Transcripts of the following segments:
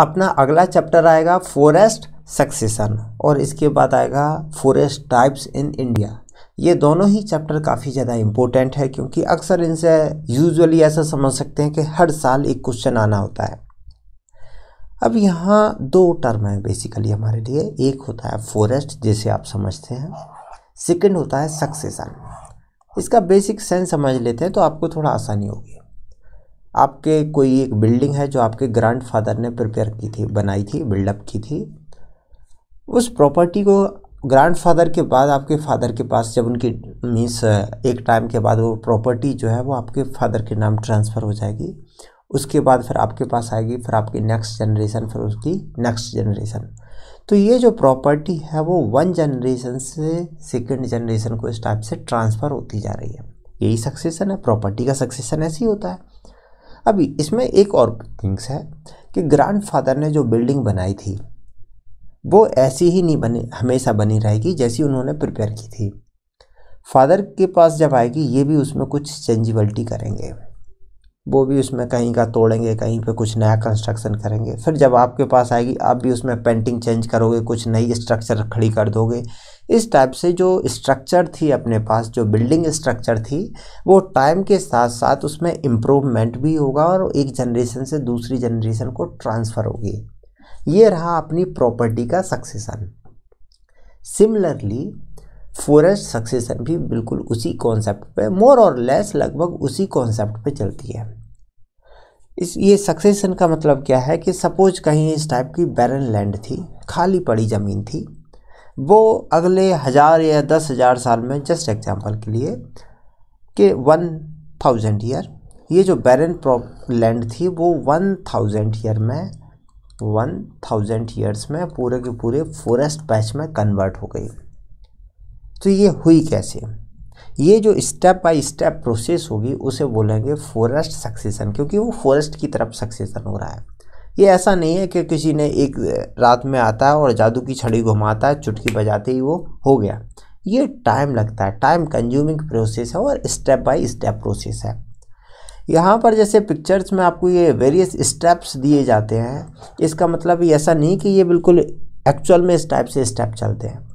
अपना अगला चैप्टर आएगा फॉरेस्ट सक्सेशन और इसके बाद आएगा फॉरेस्ट टाइप्स इन इंडिया ये दोनों ही चैप्टर काफ़ी ज़्यादा इम्पोर्टेंट है क्योंकि अक्सर इनसे यूजुअली ऐसा समझ सकते हैं कि हर साल एक क्वेश्चन आना होता है अब यहाँ दो टर्म है बेसिकली हमारे लिए एक होता है फॉरेस्ट जिसे आप समझते हैं सेकंड होता है सक्सेसन इसका बेसिक सेंस समझ लेते हैं तो आपको थोड़ा आसानी होगी आपके कोई एक बिल्डिंग है जो आपके फादर ने प्रिपेयर की थी बनाई थी बिल्डअप की थी उस प्रॉपर्टी को फादर के बाद आपके फादर के पास जब उनकी मीन्स एक टाइम के बाद वो प्रॉपर्टी जो है वो आपके फादर के नाम ट्रांसफ़र हो जाएगी उसके बाद फिर आपके पास आएगी फिर आपकी नेक्स्ट जनरेशन फिर उसकी नेक्स्ट जनरेशन तो ये जो प्रॉपर्टी है वो वन जनरेशन से सेकेंड जनरेशन को इस टाइप से ट्रांसफ़र होती जा रही है यही सक्सेसन है प्रॉपर्टी का सक्सेसन ऐसे ही होता है अब इसमें एक और थिंग्स है कि ग्रैंडफादर ने जो बिल्डिंग बनाई थी वो ऐसी ही नहीं बनी हमेशा बनी रहेगी जैसी उन्होंने प्रिपेयर की थी फादर के पास जब आएगी ये भी उसमें कुछ चेंजिबलिटी करेंगे वो भी उसमें कहीं का तोड़ेंगे कहीं पे कुछ नया कंस्ट्रक्शन करेंगे फिर जब आपके पास आएगी आप भी उसमें पेंटिंग चेंज करोगे कुछ नई स्ट्रक्चर खड़ी कर दोगे इस टाइप से जो स्ट्रक्चर थी अपने पास जो बिल्डिंग स्ट्रक्चर थी वो टाइम के साथ साथ उसमें इम्प्रूवमेंट भी होगा और एक जनरेशन से दूसरी जनरेशन को ट्रांसफ़र होगी ये रहा अपनी प्रॉपर्टी का सक्सेसन सिमिलरली फॉरेस्ट सक्सेसन भी बिल्कुल उसी कॉन्सेप्ट पे मोर और लेस लगभग उसी कॉन्सेप्ट पे चलती है इस ये सक्सेशन का मतलब क्या है कि सपोज कहीं इस टाइप की बैरन लैंड थी खाली पड़ी ज़मीन थी वो अगले हज़ार या दस हज़ार साल में जस्ट एग्जांपल के लिए कि वन थाउजेंड ईयर ये जो बैरन प्रॉप लैंड थी वो वन थाउजेंड ईयर में वन थाउजेंड ईयर्स में पूरे के पूरे फॉरेस्ट पैच में कन्वर्ट हो गई तो ये हुई कैसे ये जो स्टेप बाय स्टेप प्रोसेस होगी उसे बोलेंगे फॉरेस्ट सक्सेसन क्योंकि वो फॉरेस्ट की तरफ सक्सेसन हो रहा है ये ऐसा नहीं है कि किसी ने एक रात में आता है और जादू की छड़ी घुमाता है चुटकी बजाते ही वो हो गया ये टाइम लगता है टाइम कंज्यूमिंग प्रोसेस है और स्टेप बाय स्टेप प्रोसेस है यहाँ पर जैसे पिक्चर्स में आपको ये वेरियस स्टेप्स दिए जाते हैं इसका मतलब ऐसा नहीं कि ये बिल्कुल एक्चुअल में इस टाइप से स्टेप चलते हैं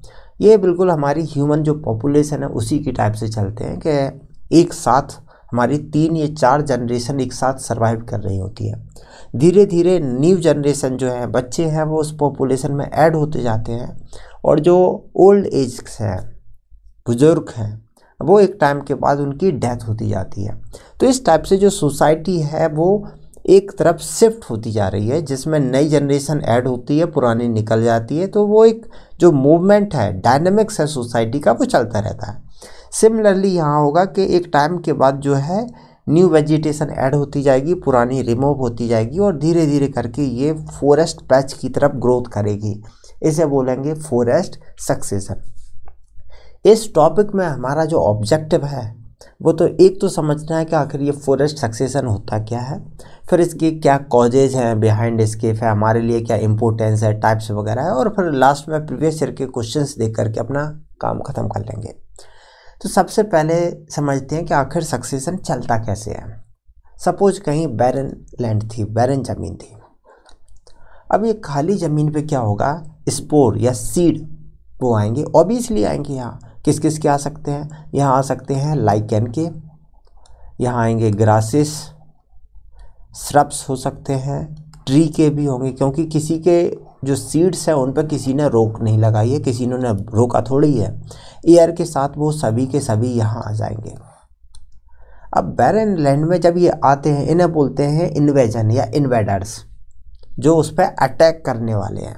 ये बिल्कुल हमारी ह्यूमन जो पॉपुलेशन है उसी की टाइप से चलते हैं कि एक साथ हमारी तीन या चार जनरेशन एक साथ सर्वाइव कर रही होती है धीरे धीरे न्यू जनरेशन जो है बच्चे हैं वो उस पॉपुलेशन में ऐड होते जाते हैं और जो ओल्ड एज हैं बुज़ुर्ग हैं वो एक टाइम के बाद उनकी डेथ होती जाती है तो इस टाइप से जो सोसाइटी है वो एक तरफ शिफ्ट होती जा रही है जिसमें नई जनरेशन ऐड होती है पुरानी निकल जाती है तो वो एक जो मूवमेंट है डायनेमिक्स है सोसाइटी का वो चलता रहता है सिमिलरली यहाँ होगा कि एक टाइम के बाद जो है न्यू वेजिटेशन ऐड होती जाएगी पुरानी रिमूव होती जाएगी और धीरे धीरे करके ये फॉरेस्ट पैच की तरफ ग्रोथ करेगी इसे बोलेंगे फॉरेस्ट सक्सेसन इस टॉपिक में हमारा जो ऑब्जेक्टिव है वो तो एक तो समझना है कि आखिर ये फॉरेस्ट सक्सेसन होता क्या है फिर इसके क्या कॉजेज हैं बिहाइंड इसके फिर हमारे लिए क्या इंपोर्टेंस है टाइप्स वगैरह है और फिर लास्ट में प्रीवियस ईयर के क्वेश्चंस देख करके अपना काम ख़त्म कर लेंगे तो सबसे पहले समझते हैं कि आखिर सक्सेसन चलता कैसे है सपोज कहीं बैरन लैंड थी बैरन ज़मीन थी अब ये खाली ज़मीन पे क्या होगा स्पोर या सीड वो आएंगे ऑब्वियसली आएंगे यहाँ किस किस के आ सकते हैं यहाँ आ सकते हैं लाइकन के यहाँ आएंगे ग्रासेस श्रब्स हो सकते हैं ट्री के भी होंगे क्योंकि किसी के जो सीड्स हैं उन पर किसी ने रोक नहीं लगाई है किसी ने रोका थोड़ी है एयर के साथ वो सभी के सभी यहाँ आ जाएंगे अब बैरन लैंड में जब ये आते हैं इन्हें बोलते हैं इन्वेजन या इन्वेडर्स जो उस पर अटैक करने वाले हैं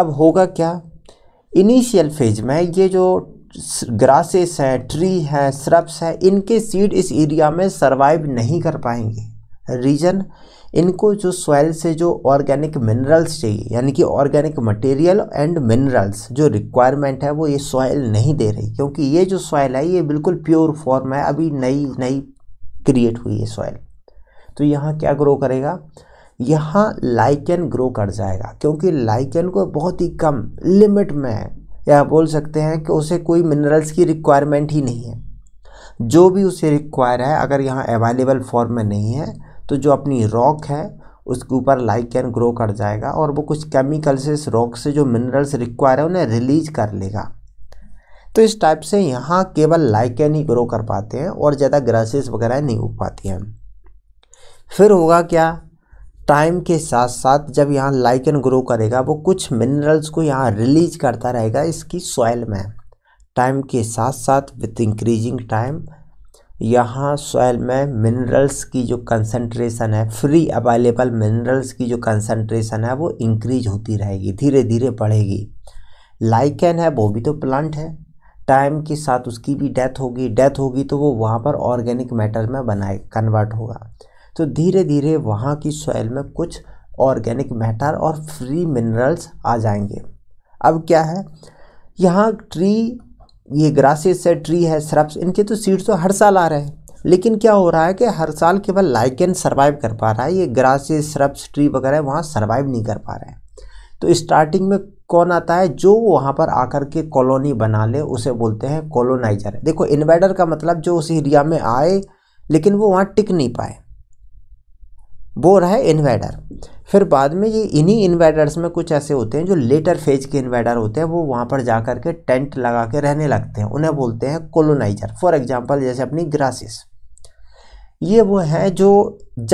अब होगा क्या इनिशियल फेज में ये जो ग्रासेस हैं ट्री हैं स्रब्स हैं इनके सीड इस एरिया में सरवाइव नहीं कर पाएंगे रीजन इनको जो सॉइल से जो ऑर्गेनिक मिनरल्स चाहिए यानी कि ऑर्गेनिक मटेरियल एंड मिनरल्स जो रिक्वायरमेंट है वो ये सॉइल नहीं दे रही क्योंकि ये जो सॉइल है ये बिल्कुल प्योर फॉर्म है अभी नई नई क्रिएट हुई है सॉइल तो यहाँ क्या ग्रो करेगा यहाँ लाइकेन ग्रो कर जाएगा क्योंकि लाइकेन को बहुत ही कम लिमिट में है या बोल सकते हैं कि उसे कोई मिनरल्स की रिक्वायरमेंट ही नहीं है जो भी उसे रिक्वायर है अगर यहाँ अवेलेबल फॉर्म में नहीं है तो जो अपनी रॉक है उसके ऊपर लाइकेन ग्रो कर जाएगा और वो कुछ केमिकल से इस रॉक से जो मिनरल्स रिक्वायर है उन्हें रिलीज कर लेगा तो इस टाइप से यहाँ केवल लाइकेन ही ग्रो कर पाते हैं और ज़्यादा ग्रासेस वगैरह नहीं उग पाती हैं फिर होगा क्या टाइम के साथ साथ जब यहाँ लाइकन ग्रो करेगा वो कुछ मिनरल्स को यहाँ रिलीज करता रहेगा इसकी सॉइल में टाइम के साथ साथ विथ इंक्रीजिंग टाइम यहाँ सॉइल में मिनरल्स की जो कंसंट्रेशन है फ्री अवेलेबल मिनरल्स की जो कंसंट्रेशन है वो इंक्रीज होती रहेगी धीरे धीरे बढ़ेगी लाइकन है वो भी तो प्लांट है टाइम के साथ उसकी भी डेथ होगी डेथ होगी तो वो वहाँ पर ऑर्गेनिक मैटर में बनाए कन्वर्ट होगा तो धीरे धीरे वहाँ की सॉइल में कुछ ऑर्गेनिक मैटर और फ्री मिनरल्स आ जाएंगे अब क्या है यहाँ ट्री ये ग्रासेस है ट्री है सरप्स इनके तो सीड्स तो हर साल आ रहे हैं लेकिन क्या हो रहा है कि हर साल केवल लाइकेन सर्वाइव कर पा रहा है ये ग्रासेस सरप्स ट्री वगैरह वहाँ सर्वाइव नहीं कर पा रहे हैं तो स्टार्टिंग में कौन आता है जो वहाँ पर आकर के कॉलोनी बना ले उसे बोलते हैं कॉलोनाइजर देखो इन्वाइडर का मतलब जो उस एरिया में आए लेकिन वो वहाँ टिक नहीं पाए वो रहा है इन्वेडर फिर बाद में ये इन्हीं इन्वेडर्स में कुछ ऐसे होते हैं जो लेटर फेज के इन्वेडर होते हैं वो वहाँ पर जा कर के टेंट लगा के रहने लगते हैं उन्हें बोलते हैं कोलोनाइजर फॉर एग्जांपल जैसे अपनी ग्रासेस ये वो हैं जो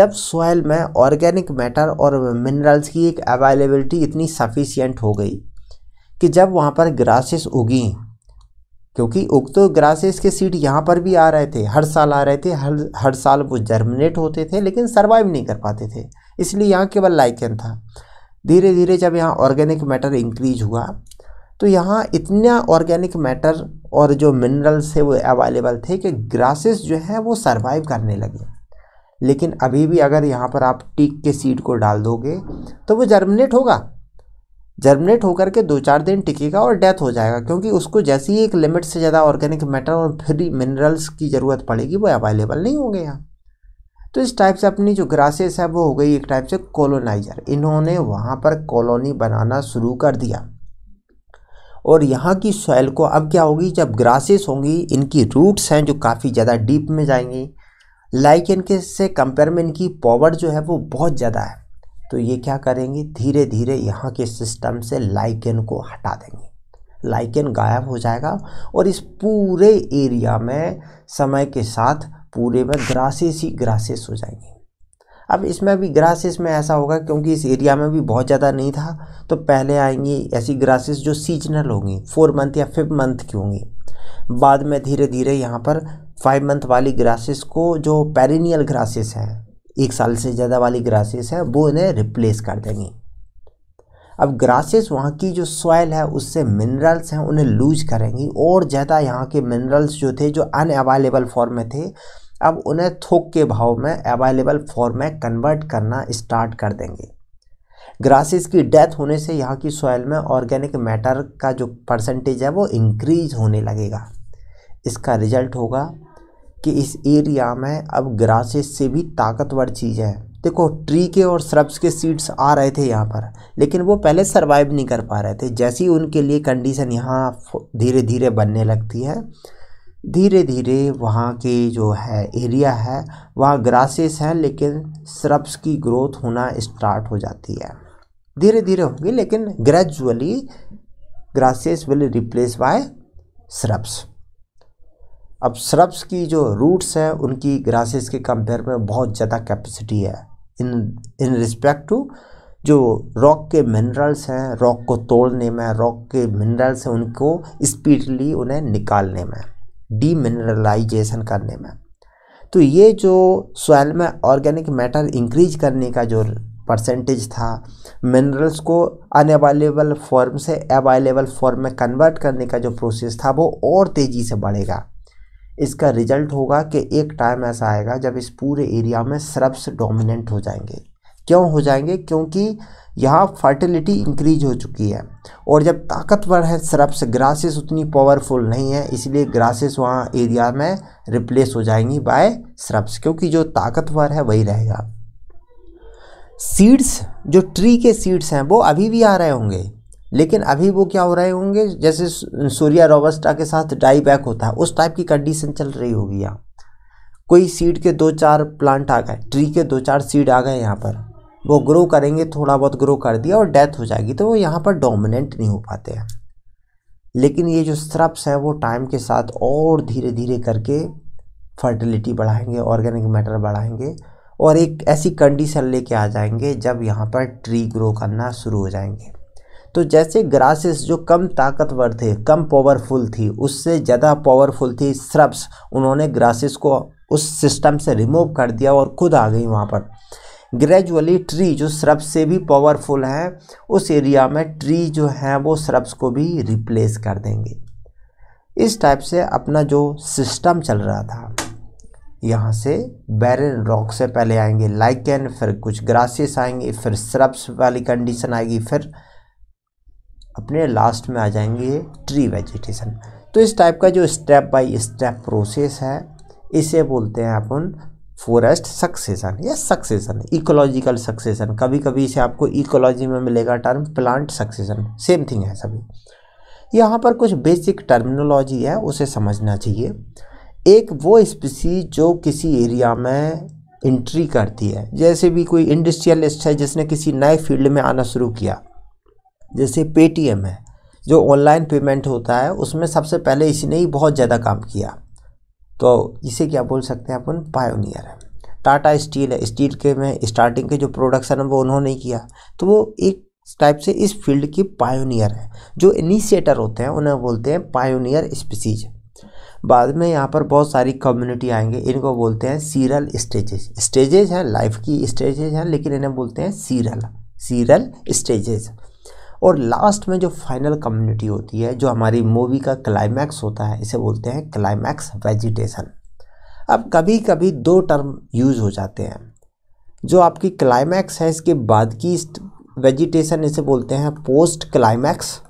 जब सॉयल में ऑर्गेनिक मैटर और मिनरल्स की एक अवेलेबिलिटी इतनी सफिशियंट हो गई कि जब वहाँ पर ग्रासेस उगी क्योंकि उक्त ग्रासेस के सीड यहाँ पर भी आ रहे थे हर साल आ रहे थे हर हर साल वो जर्मिनेट होते थे लेकिन सर्वाइव नहीं कर पाते थे इसलिए यहाँ केवल लाइकन था धीरे धीरे जब यहाँ ऑर्गेनिक मैटर इंक्रीज हुआ तो यहाँ इतना ऑर्गेनिक मैटर और जो मिनरल्स थे वो अवेलेबल थे कि ग्रासेस जो है वो सर्वाइव करने लगे लेकिन अभी भी अगर यहाँ पर आप टीक के सीड को डाल दोगे तो वो जर्मिनेट होगा जर्मिनेट होकर के दो चार दिन टिकेगा और डेथ हो जाएगा क्योंकि उसको जैसे ही एक लिमिट से ज़्यादा ऑर्गेनिक मैटर और फ्री मिनरल्स की ज़रूरत पड़ेगी वो अवेलेबल नहीं होंगे यहाँ तो इस टाइप से अपनी जो ग्रासेस है वो हो गई एक टाइप से कॉलोनाइजर इन्होंने वहाँ पर कॉलोनी बनाना शुरू कर दिया और यहाँ की सॉइल को अब क्या होगी जब ग्रासेस होंगी इनकी रूट्स हैं जो काफ़ी ज़्यादा डीप में जाएंगी लाइक इनके से कंपेयर में इनकी पावर जो है वो बहुत ज़्यादा है तो ये क्या करेंगे धीरे धीरे यहाँ के सिस्टम से लाइकेन को हटा देंगे लाइकेन गायब हो जाएगा और इस पूरे एरिया में समय के साथ पूरे में ग्रासेस ही ग्रासेस हो जाएंगे अब इसमें भी ग्रासेस में ऐसा होगा क्योंकि इस एरिया में भी बहुत ज़्यादा नहीं था तो पहले आएंगी ऐसी ग्रासेस जो सीजनल होंगी फोर मंथ या फिफ्थ मंथ की होंगी बाद में धीरे धीरे यहाँ पर फाइव मंथ वाली ग्रासेस को जो पेरिनियल ग्रासेस हैं एक साल से ज़्यादा वाली ग्रासेस है वो इन्हें रिप्लेस कर देंगी अब ग्रासेस वहाँ की जो सॉयल है उससे मिनरल्स हैं उन्हें लूज करेंगी और ज़्यादा यहाँ के मिनरल्स जो थे जो अनअवेलेबल फॉर्म में थे अब उन्हें थोक के भाव में अवेलेबल फॉर्म में कन्वर्ट करना स्टार्ट कर देंगे ग्रासेस की डेथ होने से यहाँ की सॉयल में ऑर्गेनिक मैटर का जो परसेंटेज है वो इंक्रीज होने लगेगा इसका रिजल्ट होगा कि इस एरिया में अब ग्रासेस से भी ताकतवर चीज़ है देखो ट्री के और श्रब्स के सीड्स आ रहे थे यहाँ पर लेकिन वो पहले सर्वाइव नहीं कर पा रहे थे जैसे ही उनके लिए कंडीशन यहाँ धीरे धीरे बनने लगती है धीरे धीरे वहाँ के जो है एरिया है वहाँ ग्रासेस हैं लेकिन श्रब्स की ग्रोथ होना स्टार्ट हो जाती है धीरे धीरे होगी लेकिन gradually grasses will replace by shrubs अब श्रब्स की जो रूट्स हैं उनकी ग्रासेस के कंपेयर में बहुत ज़्यादा कैपेसिटी है इन इन रिस्पेक्ट टू जो रॉक के मिनरल्स हैं रॉक को तोड़ने में रॉक के मिनरल्स हैं उनको स्पीडली उन्हें निकालने में डीमिनरलाइजेशन करने में तो ये जो सॉइल में ऑर्गेनिक मैटर इंक्रीज करने का जो परसेंटेज था मिनरल्स को अनअवेलेबल फॉर्म से अवेलेबल फॉर्म में कन्वर्ट करने का जो प्रोसेस था वो और तेज़ी से बढ़ेगा इसका रिजल्ट होगा कि एक टाइम ऐसा आएगा जब इस पूरे एरिया में श्रब्स डोमिनेंट हो जाएंगे क्यों हो जाएंगे क्योंकि यहाँ फर्टिलिटी इंक्रीज हो चुकी है और जब ताकतवर है श्रब्स ग्रासेस उतनी पावरफुल नहीं है इसलिए ग्रासेस वहाँ एरिया में रिप्लेस हो जाएंगी बाय श्रब्स क्योंकि जो ताकतवर है वही रहेगा सीड्स जो ट्री के सीड्स हैं वो अभी भी आ रहे होंगे लेकिन अभी वो क्या हो रहे होंगे जैसे सूर्या रोबस्टा के साथ डाई बैक होता है उस टाइप की कंडीशन चल रही होगी यहाँ कोई सीड के दो चार प्लांट आ गए ट्री के दो चार सीड आ गए यहाँ पर वो ग्रो करेंगे थोड़ा बहुत ग्रो कर दिया और डेथ हो जाएगी तो वो यहाँ पर डोमिनेंट नहीं हो पाते हैं लेकिन ये जो स्रप्स हैं वो टाइम के साथ और धीरे धीरे करके फर्टिलिटी बढ़ाएंगे ऑर्गेनिक मैटर बढ़ाएंगे और एक ऐसी कंडीशन लेके आ जाएंगे जब यहाँ पर ट्री ग्रो करना शुरू हो जाएंगे तो जैसे ग्रासेस जो कम ताकतवर थे कम पावरफुल थी उससे ज़्यादा पावरफुल थी श्रब्स उन्होंने ग्रासेस को उस सिस्टम से रिमूव कर दिया और खुद आ गई वहाँ पर ग्रेजुअली ट्री जो श्रब्स से भी पावरफुल हैं उस एरिया में ट्री जो हैं वो श्रब्स को भी रिप्लेस कर देंगे इस टाइप से अपना जो सिस्टम चल रहा था यहाँ से बैरन रॉक से पहले आएंगे लाइकन फिर कुछ ग्रासेस आएंगे फिर श्रब्स वाली कंडीशन आएगी फिर अपने लास्ट में आ जाएंगे ट्री वेजिटेशन तो इस टाइप का जो स्टेप बाय स्टेप प्रोसेस है इसे बोलते हैं अपन फॉरेस्ट सक्सेशन या सक्सेशन इकोलॉजिकल सक्सेशन कभी कभी इसे आपको इकोलॉजी में मिलेगा term plant succession same thing है सभी यहाँ पर कुछ बेसिक टर्मिनोलॉजी है उसे समझना चाहिए एक वो स्पीसी जो किसी एरिया में एंट्री करती है जैसे भी कोई इंडस्ट्रियलिस्ट है जिसने किसी नए फील्ड में आना शुरू किया जैसे पेटीएम है जो ऑनलाइन पेमेंट होता है उसमें सबसे पहले इसी ने ही बहुत ज़्यादा काम किया तो इसे क्या बोल सकते हैं अपन पायोनियर है टाटा स्टील है स्टील के में स्टार्टिंग के जो प्रोडक्शन है वो उन्होंने किया तो वो एक टाइप से इस फील्ड की पायोनियर है जो इनिशिएटर होते हैं उन्हें बोलते हैं पायोनियर स्पीसीज बाद में यहाँ पर बहुत सारी कम्युनिटी आएंगे इनको बोलते हैं सीरल स्टेजेस स्टेजेस हैं लाइफ की स्टेजेस हैं लेकिन इन्हें बोलते हैं सीरल सीरल स्टेजेस और लास्ट में जो फाइनल कम्युनिटी होती है जो हमारी मूवी का क्लाइमैक्स होता है इसे बोलते हैं क्लाइमैक्स वेजिटेशन अब कभी कभी दो टर्म यूज़ हो जाते हैं जो आपकी क्लाइमैक्स है इसके बाद की वेजिटेशन इसे बोलते हैं post climax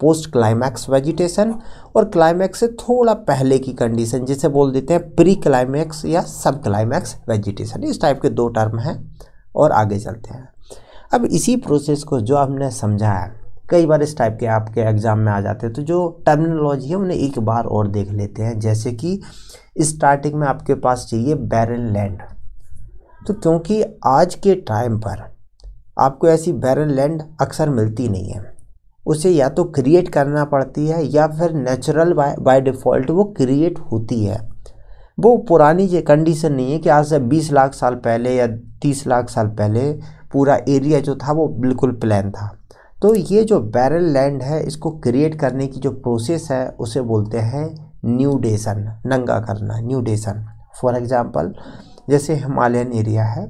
post climax vegetation और क्लाइमैक्स से थोड़ा पहले की कंडीशन जिसे बोल देते हैं प्री क्लाइमैक्स या सब क्लाइमैक्स वेजिटेशन इस टाइप के दो टर्म हैं और आगे चलते हैं अब इसी प्रोसेस को जो हमने समझाया कई बार इस टाइप के आपके एग्ज़ाम में आ जाते हैं तो जो टर्मिनोलॉजी है उन्हें एक बार और देख लेते हैं जैसे कि स्टार्टिंग में आपके पास चाहिए बैरन लैंड तो क्योंकि आज के टाइम पर आपको ऐसी बैरन लैंड अक्सर मिलती नहीं है उसे या तो क्रिएट करना पड़ती है या फिर नेचुरल बाय बाय डिफ़ॉल्ट वो क्रिएट होती है वो पुरानी कंडीशन नहीं है कि आज से 20 लाख साल पहले या 30 लाख साल पहले पूरा एरिया जो था वो बिल्कुल प्लान था तो ये जो बैरल लैंड है इसको क्रिएट करने की जो प्रोसेस है उसे बोलते हैं न्यू डेसन नंगा करना न्यू डेसन फॉर एग्ज़ाम्पल जैसे हिमालयन एरिया है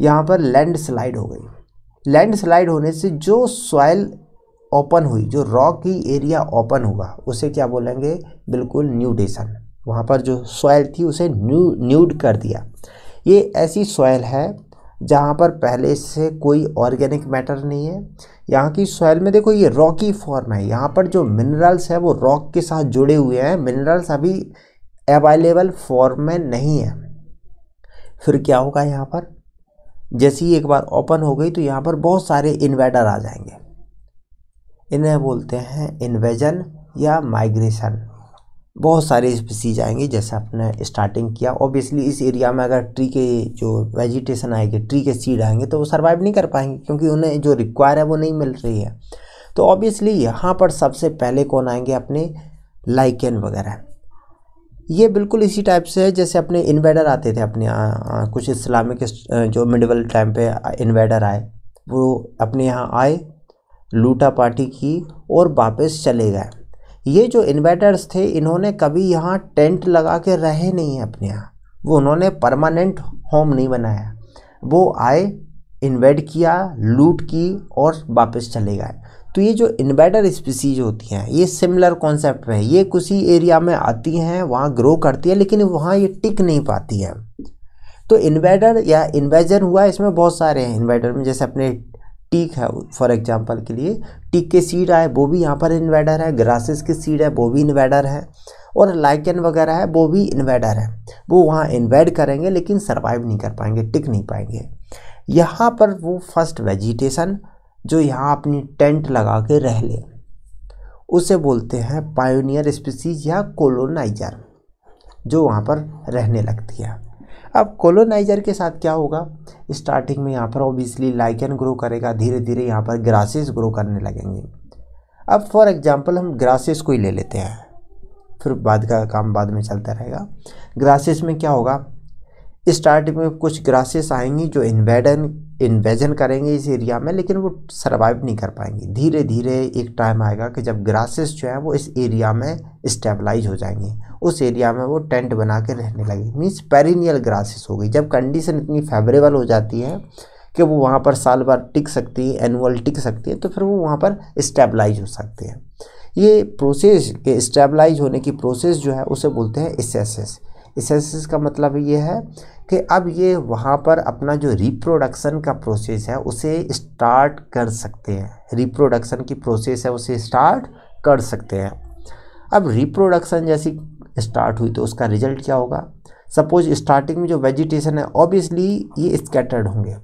यहाँ पर लैंड स्लाइड हो गई लैंड स्लाइड होने से जो सॉयल ओपन हुई जो रॉक की एरिया ओपन हुआ उसे क्या बोलेंगे बिल्कुल न्यू डेसन वहाँ पर जो सॉयल थी उसे न्यू न्यूड कर दिया ये ऐसी सॉयल है जहाँ पर पहले से कोई ऑर्गेनिक मैटर नहीं है यहाँ की सॉइल में देखो ये रॉकी फॉर्म है यहाँ पर जो मिनरल्स है वो रॉक के साथ जुड़े हुए हैं मिनरल्स अभी अवेलेबल फॉर्म में नहीं है फिर क्या होगा यहाँ पर जैसे ही एक बार ओपन हो गई तो यहाँ पर बहुत सारे इन्वेटर आ जाएंगे इन्हें बोलते हैं इन्वेजन या माइग्रेशन बहुत सारे स्पीसीज आएंगे जैसे आपने स्टार्टिंग किया ऑब्वियसली इस एरिया में अगर ट्री के जो वेजिटेशन आएगी ट्री के सीड आएंगे तो वो सर्वाइव नहीं कर पाएंगे क्योंकि उन्हें जो रिक्वायर है वो नहीं मिल रही है तो ऑब्वियसली यहाँ पर सबसे पहले कौन आएंगे अपने लाइकेन वगैरह ये बिल्कुल इसी टाइप से है जैसे अपने इन्वेडर आते थे अपने आ, आ, कुछ इस्लामिक जो मिडवल टाइम पे इन्वेडर आए वो अपने यहाँ आए लूटा पार्टी की और वापस चले गए ये जो इन्वेटर्स थे इन्होंने कभी यहाँ टेंट लगा के रहे नहीं अपने यहाँ वो उन्होंने परमानेंट होम नहीं बनाया वो आए इन्वेट किया लूट की और वापस चले गए तो ये जो इन्वेटर स्पीसीज होती हैं ये सिमिलर कॉन्सेप्ट में ये कुछ ही एरिया में आती हैं वहाँ ग्रो करती है लेकिन वहाँ ये टिक नहीं पाती हैं तो इन्वेटर या इन्वेजन हुआ इसमें बहुत सारे हैं इन्वेटर में जैसे अपने टीक है फॉर एग्जांपल के लिए टीक के सीड है वो भी यहाँ पर इन्वेडर है ग्रासेस के सीड है वो भी इन्वेडर है और लाइकन वगैरह है वो भी इन्वेडर है वो वहाँ इन्वेड करेंगे लेकिन सर्वाइव नहीं कर पाएंगे टिक नहीं पाएंगे यहाँ पर वो फर्स्ट वेजिटेशन जो यहाँ अपनी टेंट लगा के रह ले उसे बोलते हैं पायोनियर स्पीसीज या कोलोनाइजर जो वहाँ पर रहने लगती है अब कोलोनाइजर के साथ क्या होगा स्टार्टिंग में यहाँ पर ऑब्वियसली लाइकन ग्रो करेगा धीरे धीरे यहाँ पर ग्रासेस ग्रो करने लगेंगे अब फॉर एग्जांपल हम ग्रासेस को ही ले लेते हैं फिर बाद का काम बाद में चलता रहेगा ग्रासेस में क्या होगा स्टार्टिंग में कुछ ग्रासेस आएंगी जो इन्वेडन इन्वेजन करेंगे इस एरिया में लेकिन वो सर्वाइव नहीं कर पाएंगी धीरे धीरे एक टाइम आएगा कि जब ग्रासेस जो हैं वो इस एरिया में स्टेबलाइज हो जाएंगे उस एरिया में वो टेंट बना के रहने लगे मीन्स पेरिनियल ग्रासेस हो गई जब कंडीशन इतनी फेवरेबल हो जाती है कि वो वहाँ पर साल भर टिक सकती है एनुअल टिक सकती है तो फिर वो वहाँ पर स्टेबलाइज हो सकते हैं ये प्रोसेस के स्टेबलाइज होने की प्रोसेस जो है उसे बोलते हैं एसेसिस एसेसिस का मतलब ये है कि अब ये वहाँ पर अपना जो रिप्रोडक्शन का प्रोसेस है उसे स्टार्ट कर सकते हैं रिप्रोडक्शन की प्रोसेस है उसे स्टार्ट कर सकते हैं अब रिप्रोडक्शन जैसी स्टार्ट हुई तो उसका रिजल्ट क्या होगा सपोज स्टार्टिंग में जो वेजिटेशन है ऑब्वियसली ये स्कैटर्ड होंगे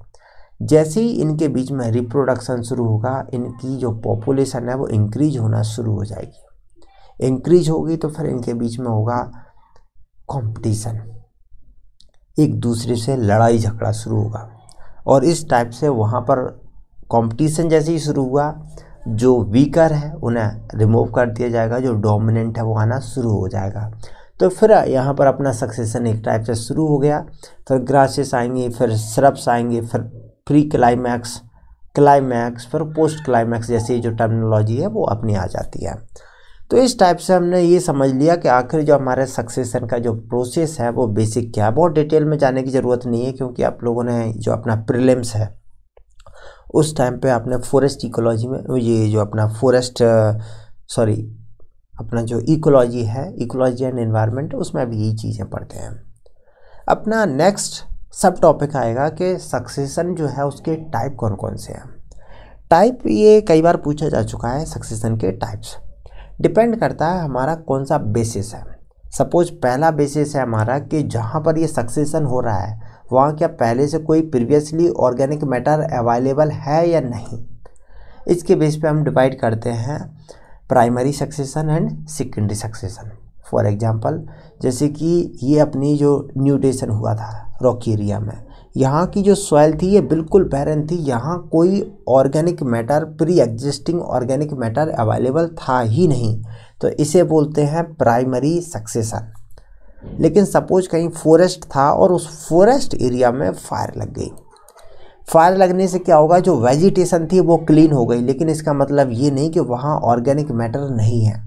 जैसे ही इनके बीच में रिप्रोडक्शन शुरू होगा इनकी जो पॉपुलेशन है वो इंक्रीज होना शुरू हो जाएगी इंक्रीज होगी तो फिर इनके बीच में होगा कंपटीशन एक दूसरे से लड़ाई झगड़ा शुरू होगा और इस टाइप से वहाँ पर कंपटीशन जैसे ही शुरू हुआ जो वीकर है उन्हें रिमूव कर दिया जाएगा जो डोमिनेंट है वो आना शुरू हो जाएगा तो फिर यहाँ पर अपना सक्सेसन एक टाइप से शुरू हो गया फिर ग्रासेस आएंगे फिर सरप्स आएंगे फिर प्री क्लाइमैक्स क्लाइमैक्स फिर पोस्ट क्लाइमैक्स जैसी जो टर्मिनोलॉजी है वो अपनी आ जाती है तो इस टाइप से हमने ये समझ लिया कि आखिर जो हमारे सक्सेसन का जो प्रोसेस है वो बेसिक क्या है बहुत डिटेल में जाने की ज़रूरत नहीं है क्योंकि आप लोगों ने जो अपना प्रिलिम्स है उस टाइम पे आपने फॉरेस्ट इकोलॉजी में ये जो अपना फॉरेस्ट सॉरी अपना जो इकोलॉजी है इकोलॉजी एंड इन्वायरमेंट उसमें भी यही चीज़ें पढ़ते हैं अपना नेक्स्ट सब टॉपिक आएगा कि सक्सेसन जो है उसके टाइप कौन कौन से हैं टाइप ये कई बार पूछा जा चुका है सक्सेसन के टाइप्स डिपेंड करता है हमारा कौन सा बेसिस है सपोज पहला बेसिस है हमारा कि जहाँ पर ये सक्सेसन हो रहा है वहाँ क्या पहले से कोई प्रीवियसली ऑर्गेनिक मैटर अवेलेबल है या नहीं इसके बेस पे हम डिवाइड करते हैं primary succession and secondary succession for example जैसे कि ये अपनी जो न्यूटेशन हुआ था रॉकी एरिया में यहाँ की जो सॉइल थी ये बिल्कुल बैरन थी यहाँ कोई organic matter pre existing organic matter available था ही नहीं तो इसे बोलते हैं प्राइमरी सक्सेसन लेकिन सपोज कहीं फॉरेस्ट था और उस फॉरेस्ट एरिया में फायर लग गई फायर लगने से क्या होगा जो वेजिटेशन थी वो क्लीन हो गई लेकिन इसका मतलब ये नहीं कि वहाँ ऑर्गेनिक मैटर नहीं है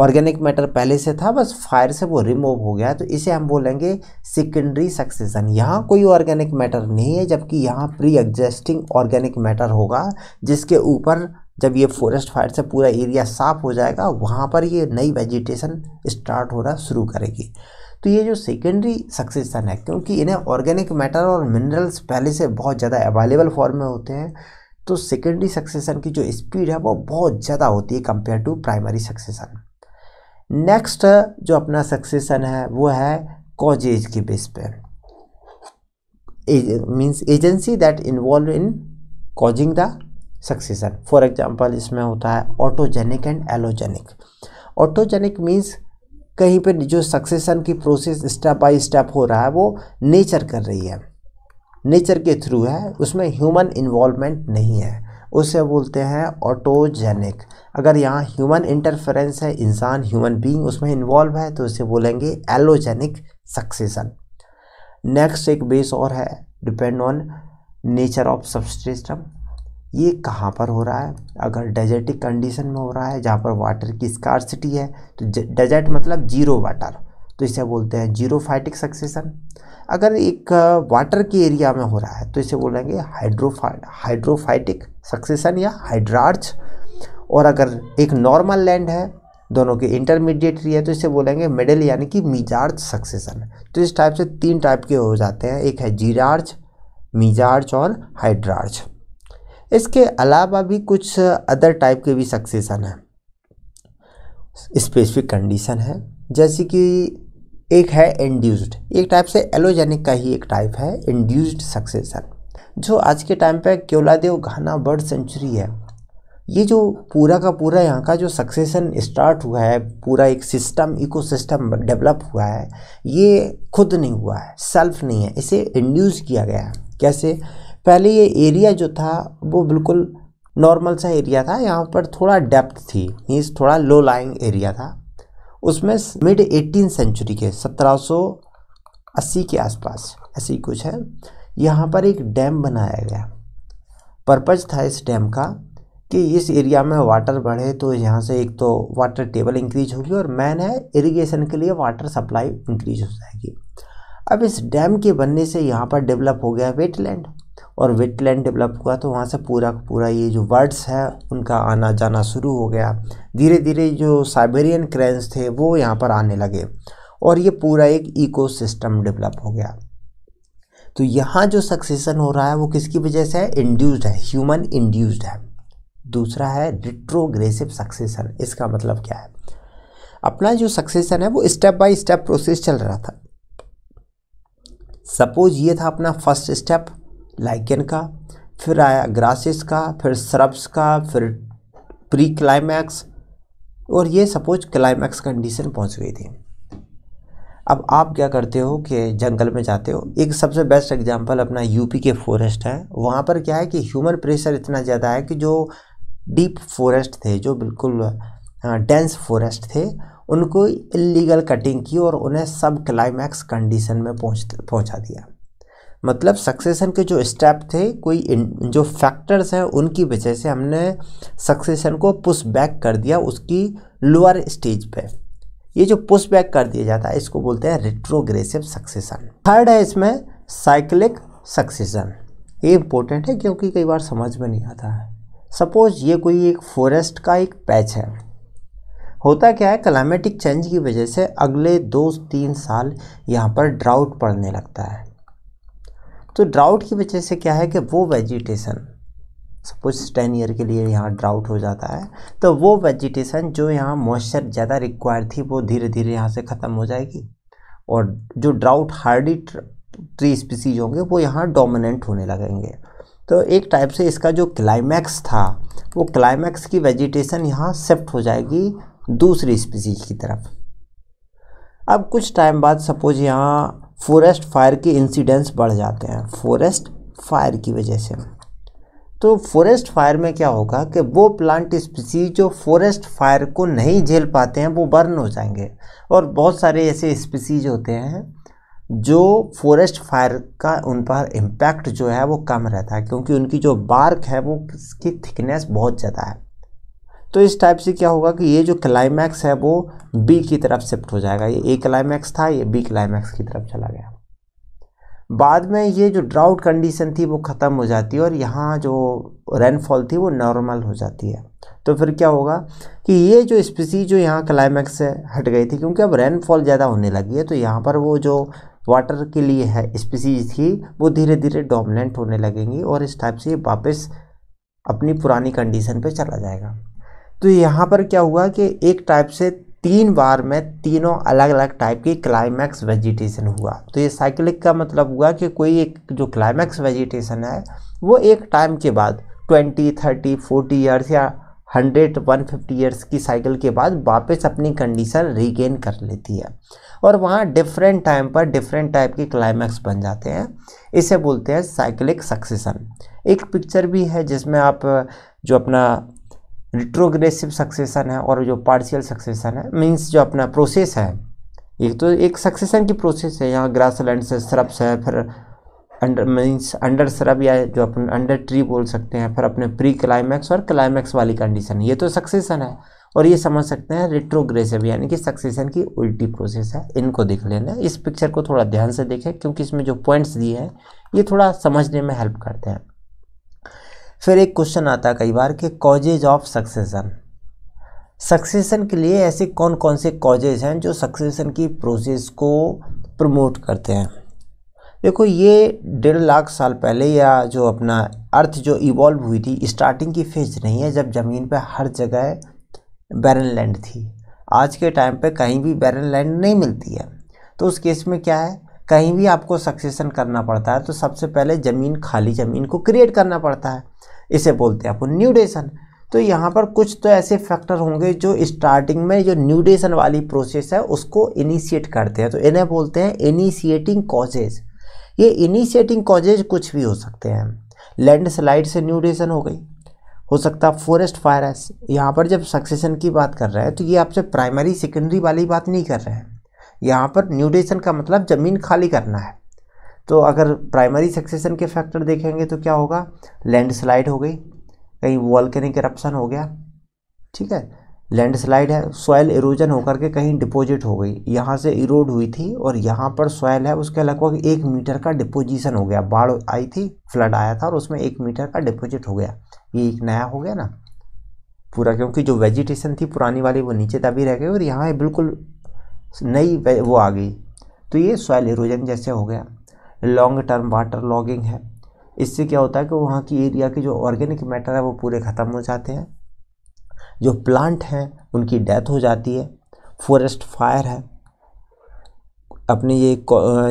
ऑर्गेनिक मैटर पहले से था बस फायर से वो रिमूव हो गया तो इसे हम बोलेंगे सेकेंडरी सक्सेसन यहाँ कोई ऑर्गेनिक मैटर नहीं है जबकि यहाँ प्री एग्जिस्टिंग ऑर्गेनिक मैटर होगा जिसके ऊपर जब ये फॉरेस्ट फायर से पूरा एरिया साफ हो जाएगा वहाँ पर ये नई वेजिटेशन स्टार्ट होना शुरू करेगी तो ये जो सेकेंडरी सक्सेसन है क्योंकि इन्हें ऑर्गेनिक मैटर और मिनरल्स पहले से बहुत ज़्यादा अवेलेबल फॉर्म में होते हैं तो सेकेंडरी सक्सेसन की जो स्पीड है वो बहुत ज़्यादा होती है compare to primary succession next जो अपना सक्सेशन है वो है कॉजेज के बेस पर means agency that involve in causing the succession for example इसमें होता है autogenic and allogenic autogenic means कहीं पर जो सक्सेशन की प्रोसेस स्टेप बाय स्टेप हो रहा है वो नेचर कर रही है नेचर के थ्रू है उसमें ह्यूमन इन्वॉल्वमेंट नहीं है उसे बोलते हैं ऑटोजेनिक अगर यहाँ ह्यूमन इंटरफेरेंस है इंसान ह्यूमन बीइंग उसमें इन्वॉल्व है तो इसे बोलेंगे एलोजेनिक सक्सेसन नेक्स्ट एक बेस और है depend on nature of substratum ये कहाँ पर हो रहा है अगर डेजर्टिक कंडीशन में हो रहा है जहाँ पर वाटर की स्कारसिटी है तो डेजर्ट मतलब जीरो वाटर तो इसे बोलते हैं जीरो फाइटिक सक्सेसन अगर एक वाटर के एरिया में हो रहा है तो इसे बोलेंगे हाइड्रोफा हाइड्रोफाइटिक सक्सेसन या हाइड्रार्च और अगर एक नॉर्मल लैंड है दोनों इंटरमीडिएट इंटरमीडिएटरी है तो इसे बोलेंगे मिडिल यानी कि मिजार्ज सक्सेसन तो इस टाइप से तीन टाइप के हो जाते हैं एक है जीरार्ज मिजार्ज और हाइड्रार्ज इसके अलावा भी कुछ अदर टाइप के भी सक्सेसन हैं स्पेसिफिक कंडीशन है जैसे कि एक है इंड्यूस्ड एक टाइप से एलोजेनिक का ही एक टाइप है इंड्यूस्ड सक्सेसन जो आज के टाइम पर क्योलादेव घाना बर्ड सेंचुरी है ये जो पूरा का पूरा यहाँ का जो सक्सेसन स्टार्ट हुआ है पूरा एक सिस्टम इकोसिस्टम डेवलप हुआ है ये खुद नहीं हुआ है सेल्फ नहीं है इसे इंड्यूस किया गया है कैसे पहले ये एरिया जो था वो बिल्कुल नॉर्मल सा एरिया था यहाँ पर थोड़ा डेप्थ थी मीन्स थोड़ा लो लाइंग एरिया था उसमें मिड एटीन सेंचुरी के सत्रह के आसपास ऐसी कुछ है यहाँ पर एक डैम बनाया गया पर्पज़ था इस डैम का कि इस एरिया में वाटर बढ़े तो यहाँ से एक तो वाटर टेबल इंक्रीज होगी और मैन है इरीगेशन के लिए वाटर सप्लाई इंक्रीज हो जाएगी अब इस डैम के बनने से यहाँ पर डेवलप हो गया वेटलैंड और वेटलैंड डेवलप हुआ तो वहाँ से पूरा पूरा ये जो वर्ड्स है उनका आना जाना शुरू हो गया धीरे धीरे जो साइबेरियन क्रेंस थे वो यहाँ पर आने लगे और ये पूरा एक इको डेवलप हो गया तो यहाँ जो सक्सेसन हो रहा है वो किसकी वजह से है इंड्यूस्ड है ह्यूमन इंड्यूस्ड है दूसरा है रिट्रोग्रेसिव सक्सेसन इसका मतलब क्या है अपना जो सक्सेसन है वो स्टेप बाय स्टेप प्रोसेस चल रहा था सपोज ये था अपना फर्स्ट स्टेप लाइकन का फिर आया ग्रासेस का फिर सरब्स का फिर प्री क्लाइमैक्स और ये सपोज क्लाइमैक्स कंडीशन पहुंच गई थी अब आप क्या करते हो कि जंगल में जाते हो एक सबसे बेस्ट एग्जांपल अपना यूपी के फॉरेस्ट है वहाँ पर क्या है कि ह्यूमन प्रेशर इतना ज़्यादा है कि जो डीप फॉरेस्ट थे जो बिल्कुल डेंस फॉरेस्ट थे उनको इलीगल कटिंग की और उन्हें सब क्लाइमैक्स कंडीशन में पहुँच पहुँचा दिया मतलब सक्सेशन के जो स्टेप थे कोई जो फैक्टर्स हैं उनकी वजह से हमने सक्सेशन को पुश बैक कर दिया उसकी लोअर स्टेज पे ये जो पुश बैक कर दिया जाता है इसको बोलते हैं रिट्रोग्रेसिव सक्सेशन थर्ड है इसमें साइक्लिक सक्सेशन ये इम्पोर्टेंट है क्योंकि कई बार समझ में नहीं आता है सपोज़ ये कोई एक फॉरेस्ट का एक पैच है होता क्या है क्लाइमेटिक चेंज की वजह से अगले दो तीन साल यहाँ पर ड्राउट पड़ने लगता है तो ड्राउट की वजह से क्या है कि वो वेजिटेशन सपोज टेन ईयर के लिए यहाँ ड्राउट हो जाता है तो वो वेजिटेशन जो यहाँ मॉइस्चर ज़्यादा रिक्वायर थी वो धीरे धीरे यहाँ से ख़त्म हो जाएगी और जो ड्राउट हार्डी ट्री स्पीसीज होंगे वो यहाँ डोमिनेंट होने लगेंगे तो एक टाइप से इसका जो क्लाइमैक्स था वो क्लाइमैक्स की वेजिटेशन यहाँ शिफ्ट हो जाएगी दूसरी स्पीसीज की तरफ अब कुछ टाइम बाद सपोज यहाँ फॉरेस्ट फायर के इंसिडेंस बढ़ जाते हैं फॉरेस्ट फायर की वजह से तो फॉरेस्ट फायर में क्या होगा कि वो प्लांट स्पीसीज जो फॉरेस्ट फायर को नहीं झेल पाते हैं वो बर्न हो जाएंगे और बहुत सारे ऐसे स्पीसीज होते हैं जो फॉरेस्ट फायर का उन पर इम्पैक्ट जो है वो कम रहता है क्योंकि उनकी जो बार्क है वो उसकी थिकनेस बहुत ज़्यादा है तो इस टाइप से क्या होगा कि ये जो क्लाइमैक्स है वो बी की तरफ शिफ्ट हो जाएगा ये ए क्लाइमैक्स था ये बी क्लाइमैक्स की तरफ चला गया बाद में ये जो ड्राउट कंडीशन थी वो ख़त्म हो जाती है और यहाँ जो रेनफॉल थी वो नॉर्मल हो जाती है तो फिर क्या होगा कि ये जो स्पीसी जो यहाँ क्लाइमैक्स से हट गई थी क्योंकि अब रेनफॉल ज़्यादा होने लगी है तो यहाँ पर वो जो वाटर के लिए है स्पीसीज थी वो धीरे धीरे डोमिनेंट होने लगेंगी और इस टाइप से ये वापस अपनी पुरानी कंडीशन पे चला जाएगा तो यहाँ पर क्या हुआ कि एक टाइप से तीन बार में तीनों अलग अलग टाइप की क्लाइमैक्स वेजिटेशन हुआ तो ये साइकिलिक का मतलब हुआ कि कोई एक जो क्लाइमैक्स वेजिटेशन है वो एक टाइम के बाद ट्वेंटी थर्टी फोर्टी ईयर्स या हंड्रेड वन फिफ्टी ईयर्स की साइकिल के बाद वापस अपनी कंडीशन रीगेन कर लेती है और वहाँ डिफरेंट टाइम पर डिफरेंट टाइप के क्लाइमैक्स बन जाते हैं इसे बोलते हैं साइकिलिक सक्सेसन एक पिक्चर भी है जिसमें आप जो अपना रिट्रोग्रेसिव सक्सेसन है और जो पार्शियल सक्सेसन है मीन्स जो अपना प्रोसेस है एक तो एक सक्सेसन की प्रोसेस है यहाँ ग्रास लैंड से स्रप्स है फिर अंडर मीन्स अंडर सरब या जो अपन अंडर ट्री बोल सकते हैं फिर अपने प्री क्लाइमैक्स और क्लाइमैक्स वाली कंडीशन ये तो सक्सेसन है और ये समझ सकते हैं रिट्रोग्रेसिव यानी कि सक्सेसन की उल्टी प्रोसेस है इनको देख लेना इस पिक्चर को थोड़ा ध्यान से देखें क्योंकि इसमें जो पॉइंट्स दिए हैं ये थोड़ा समझने में हेल्प करते हैं फिर एक क्वेश्चन आता है कई बार कि कॉजेज ऑफ सक्सेसन सक्सेसन के लिए ऐसे कौन कौन से कॉजेज हैं जो सक्सेसन की प्रोसेस को प्रमोट करते हैं देखो ये डेढ़ लाख साल पहले या जो अपना अर्थ जो इवॉल्व हुई थी स्टार्टिंग की फेज नहीं है जब ज़मीन पर हर जगह बैरन लैंड थी आज के टाइम पे कहीं भी बैरन लैंड नहीं मिलती है तो उस केस में क्या है कहीं भी आपको सक्सेसन करना पड़ता है तो सबसे पहले ज़मीन खाली ज़मीन को क्रिएट करना पड़ता है इसे बोलते हैं अपन न्यूडेशन तो यहाँ पर कुछ तो ऐसे फैक्टर होंगे जो स्टार्टिंग में जो न्यूडेशन वाली प्रोसेस है उसको इनिशिएट करते हैं तो इन्हें बोलते हैं इनिशिएटिंग कॉजेज़ ये इनिशिएटिंग कॉजेज कुछ भी हो सकते हैं लैंडस्लाइड से न्यूडेशन हो गई हो सकता है फॉरेस्ट फायर है यहाँ पर जब सक्सेशन की बात कर रहे हैं तो ये आपसे प्राइमरी सेकेंडरी वाली बात नहीं कर रहे हैं यहाँ पर न्यूडेशन का मतलब ज़मीन खाली करना है तो अगर प्राइमरी सक्सेशन के फैक्टर देखेंगे तो क्या होगा लैंडस्लाइड हो गई कहीं वॉल्केनिक करप्शन हो गया ठीक है लैंडस्लाइड है सॉयल इरोजन होकर के कहीं डिपॉजिट हो गई यहाँ से इरोड हुई थी और यहाँ पर सॉयल है उसके लगभग एक मीटर का डिपोजिशन हो गया बाढ़ आई थी फ्लड आया था और उसमें एक मीटर का डिपोजिट हो गया ये एक नया हो गया ना पूरा क्योंकि जो वेजिटेशन थी पुरानी वाली वो नीचे दबी रह गई और यहाँ बिल्कुल नई वो आ गई तो ये सॉयल इरोजन जैसे हो गया लॉन्ग टर्म वाटर लॉगिंग है इससे क्या होता है कि वहाँ की एरिया के जो ऑर्गेनिक मैटर है वो पूरे ख़त्म हो जाते हैं जो प्लांट हैं उनकी डेथ हो जाती है फॉरेस्ट फायर है अपने ये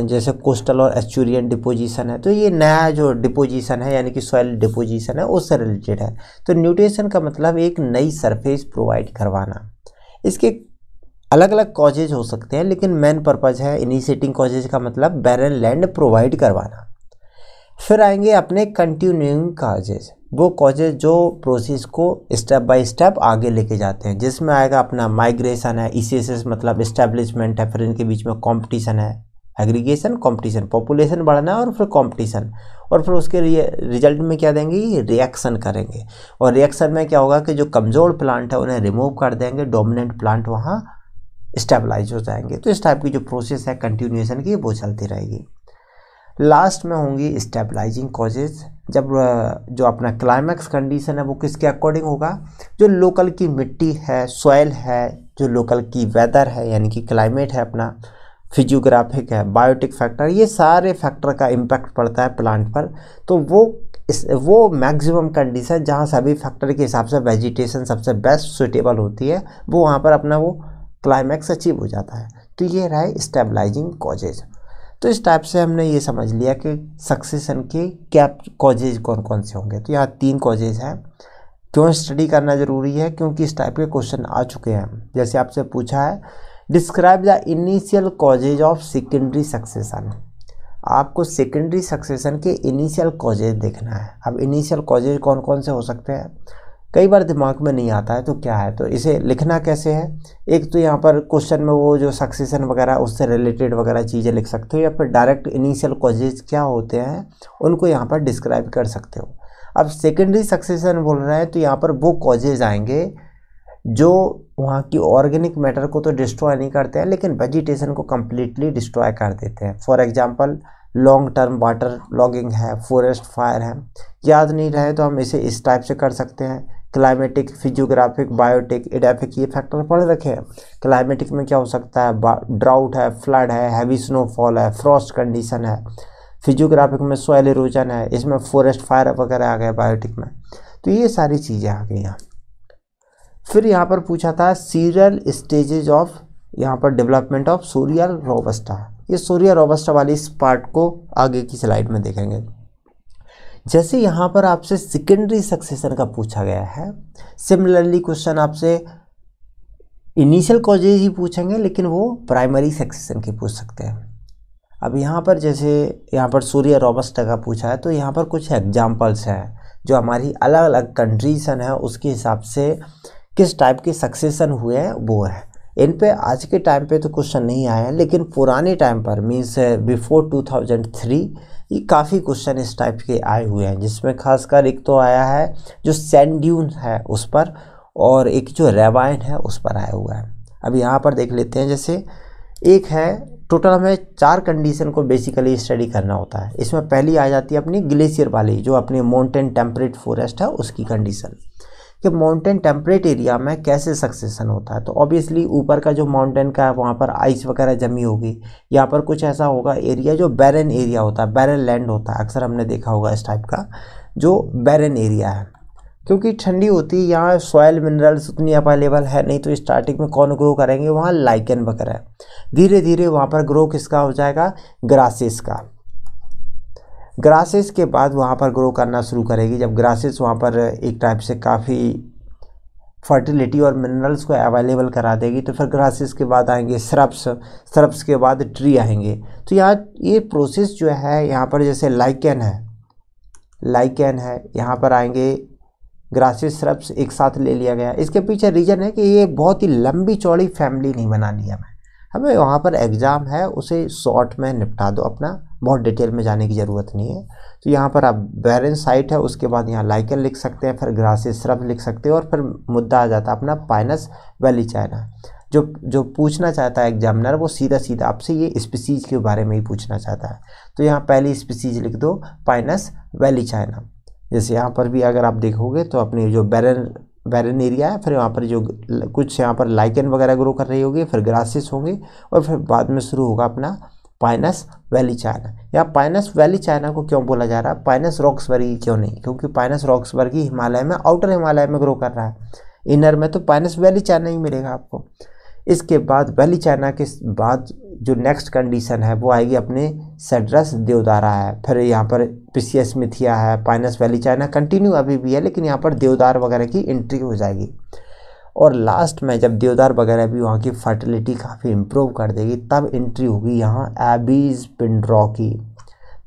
जैसे कोस्टल और एचुरियन डिपोजिशन है तो ये नया जो डिपोजिशन है यानी कि सॉइल डिपोजिशन है उससे रिलेटेड है तो न्यूट्रिशन का मतलब एक नई सरफेस प्रोवाइड करवाना इसके अलग अलग कॉजेज हो सकते हैं लेकिन मेन पर्पज़ है इनिशिएटिंग कॉजेज का मतलब बैरन लैंड प्रोवाइड करवाना फिर आएंगे अपने कंटिन्यूइंग काजेज वो कॉजेज जो प्रोसेस को स्टेप बाय स्टेप आगे लेके जाते हैं जिसमें आएगा अपना माइग्रेशन है ई e मतलब इस्टेब्लिशमेंट है फिर इनके बीच में कॉम्पिटिशन है एग्रीगेशन कॉम्पिटिशन पॉपुलेशन बढ़ना और फिर कॉम्पिटिशन और फिर उसके रिजल्ट में क्या देंगे रिएक्शन करेंगे और रिएक्शन में क्या होगा कि जो कमज़ोर प्लांट है उन्हें रिमूव कर देंगे डोमिनेंट प्लांट वहाँ स्टेबलाइज हो जाएंगे तो इस टाइप की जो प्रोसेस है कंटिन्यूएशन की वो चलती रहेगी लास्ट में होंगी स्टेबलाइजिंग कॉजेज़ जब जो अपना क्लाइमैक्स कंडीशन है वो किसके अकॉर्डिंग होगा जो लोकल की मिट्टी है सॉयल है जो लोकल की वेदर है यानी कि क्लाइमेट है अपना फिजियोग्राफिक है बायोटिक फैक्टर ये सारे फैक्टर का इम्पैक्ट पड़ता है प्लांट पर तो वो इस वो मैक्सिमम कंडीशन जहाँ सभी फैक्टर के हिसाब से वेजिटेशन सबसे बेस्ट सुटेबल होती है वो वहाँ पर अपना वो क्लाइमैक्स अचीव हो जाता है तो ये रहा स्टेबलाइजिंग कॉजेज़ तो इस टाइप से हमने ये समझ लिया कि सक्सेशन के क्या कॉजेज कौन कौन से होंगे तो यहाँ तीन कॉजेज हैं क्यों स्टडी करना ज़रूरी है क्योंकि इस टाइप के क्वेश्चन आ चुके हैं जैसे आपसे पूछा है describe the initial causes of secondary succession आपको सेकेंडरी सक्सेशन के इनिशियल कॉजेज देखना है अब इनिशियल कॉजेज कौन कौन से हो सकते हैं कई बार दिमाग में नहीं आता है तो क्या है तो इसे लिखना कैसे है एक तो यहाँ पर क्वेश्चन में वो जो सक्सेशन वगैरह उससे रिलेटेड वगैरह चीज़ें लिख सकते हो या फिर डायरेक्ट इनिशियल कॉजेज क्या होते हैं उनको यहाँ पर डिस्क्राइब कर सकते हो अब सेकेंडरी सक्सेशन बोल रहे हैं तो यहाँ पर वो कॉजेज आएंगे जो वहाँ की ऑर्गेनिक मैटर को तो डिस्ट्रॉय नहीं करते हैं लेकिन वेजिटेशन को कम्प्लीटली डिस्ट्रॉय कर देते हैं for example long term water logging है फॉरेस्ट फायर है याद नहीं रहे तो हम इसे इस टाइप से कर सकते हैं क्लाइमेटिक फिजियोग्राफिक बायोटिक एडेफिक ये फैक्टर पढ़ रखे हैं क्लाइमेटिक में क्या हो सकता है ड्राउट है फ्लड है हैवी स्नोफॉल है फ्रॉस्ट कंडीशन है फिजियोग्राफिक में सोयल इरोजन है इसमें फॉरेस्ट फायर वगैरह आ गए बायोटिक में तो ये सारी चीज़ें आ गई यहाँ फिर यहाँ पर पूछा था सीरियल स्टेजेज ऑफ यहाँ पर डेवलपमेंट ऑफ सोरियल रोबस्टा ये सोरिया रोबस्टा वाली इस पार्ट को आगे की स्लाइड में देखेंगे जैसे यहाँ पर आपसे सेकेंडरी सक्सेशन का पूछा गया है सिमिलरली क्वेश्चन आपसे इनिशियल कॉजेज ही पूछेंगे लेकिन वो प्राइमरी सक्सेशन के पूछ सकते हैं अब यहाँ पर जैसे यहाँ पर सूर्य रोबस्टा का पूछा है तो यहाँ पर कुछ एग्जाम्पल्स हैं जो हमारी अलग अलग कंट्रीसन है उसके हिसाब से किस टाइप के सक्सेसन हुए हैं वो है इन पे आज के टाइम पे तो क्वेश्चन नहीं आए हैं लेकिन पुराने टाइम पर मीन्स बिफोर 2003 ये काफ़ी क्वेश्चन इस टाइप के आए हुए हैं जिसमें खासकर एक तो आया है जो सैंड्यून है उस पर और एक जो रेवाइन है उस पर आया हुआ है अब यहाँ पर देख लेते हैं जैसे एक है टोटल हमें चार कंडीशन को बेसिकली स्टडी करना होता है इसमें पहली आ जाती है अपनी ग्लेशियर वाली जो अपने माउंटेन टेम्परेट फॉरेस्ट है उसकी कंडीशन कि माउंटेन टेम्परेट एरिया में कैसे सक्सेसन होता है तो ऑब्वियसली ऊपर का जो माउंटेन का है वहाँ पर आइस वगैरह जमी होगी यहाँ पर कुछ ऐसा होगा एरिया जो बैरन एरिया होता है बैरन लैंड होता है अक्सर हमने देखा होगा इस टाइप का जो बैरन एरिया है क्योंकि ठंडी होती है यहाँ सॉयल मिनरल्स उतनी अवेलेबल है नहीं तो स्टार्टिंग में कौन ग्रो करेंगे वहाँ लाइकन वगैरह धीरे धीरे वहाँ पर ग्रो किसका हो जाएगा ग्रासेस का ग्रासेस के बाद वहाँ पर ग्रो करना शुरू करेगी जब ग्रासेस वहाँ पर एक टाइप से काफ़ी फर्टिलिटी और मिनरल्स को अवेलेबल करा देगी तो फिर ग्रासेस के बाद आएंगे सरप्स सरप्स के बाद ट्री आएंगे तो यहाँ ये प्रोसेस जो है यहाँ पर जैसे लाइकैन है लाइकैन है यहाँ पर आएंगे ग्रासेस सरप्स एक साथ ले लिया गया इसके पीछे रीज़न है कि ये बहुत ही लंबी चौड़ी फैमिली नहीं बना लिया हमें वहाँ पर एग्ज़ाम है उसे शॉर्ट में निपटा दो अपना बहुत डिटेल में जाने की ज़रूरत नहीं है तो यहाँ पर आप बैरन साइट है उसके बाद यहाँ लाइकन लिख सकते हैं फिर ग्रासेस श्रब लिख सकते हैं और फिर मुद्दा आ जाता है अपना पाइनस वैली चाइना जो जो पूछना चाहता है एग्जामिनर वो सीधा सीधा आपसे ये स्पीसीज के बारे में ही पूछना चाहता है तो यहाँ पहली स्पीसीज लिख दो पाइनस वैली चाइना जैसे यहाँ पर भी अगर आप देखोगे तो अपनी जो बैरन वेरन एरिया है फिर वहाँ पर जो कुछ यहाँ पर लाइकन वगैरह ग्रो कर रही होगी फिर ग्रासेस होंगे और फिर बाद में शुरू होगा अपना पाइनस वैली चाइना या पाइनस वैली चाइना को क्यों बोला जा रहा है पाइनस रॉक्सबर्गी क्यों नहीं क्योंकि पाइनस रॉक्सबर्गी हिमालय में आउटर हिमालय में ग्रो कर रहा है इनर में तो पाइनस वैली चाइना ही मिलेगा आपको इसके बाद वैली चाइना के बाद जो नेक्स्ट कंडीशन है वो आएगी अपने सेड्रस देवदारा है फिर यहाँ पर पीसीएस मिथिया है पाइनस वैली चाइना कंटिन्यू अभी भी है लेकिन यहाँ पर देवदार वगैरह की एंट्री हो जाएगी और लास्ट में जब देवदार वगैरह भी वहाँ की फर्टिलिटी काफ़ी इम्प्रूव कर देगी तब एंट्री होगी यहाँ एबीज पिंड्रॉ की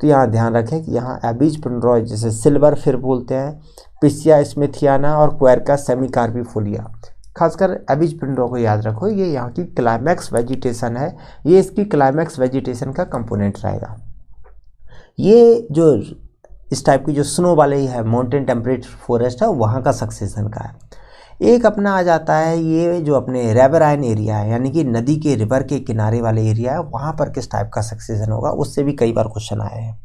तो यहाँ ध्यान रखें कि यहाँ एबीज पिंड्रॉ जैसे सिल्वर फिर बोलते हैं पिसिया स्मिथियाना और क्वेरका सेमी फोलिया खासकर एबिज पिंड्रॉ को याद रखो ये यहाँ की क्लाइमैक्स वेजिटेशन है ये इसकी क्लाइमैक्स वेजिटेशन का कंपोनेंट रहेगा ये जो इस टाइप की जो स्नो वाले है माउंटेन टेम्परेट फॉरेस्ट है वहाँ का सक्सेसन का है एक अपना आ जाता है ये जो अपने रेबराइन एरिया है यानी कि नदी के रिवर के किनारे वाले एरिया है वहाँ पर किस टाइप का सक्सेसन होगा उससे भी कई बार क्वेश्चन आए हैं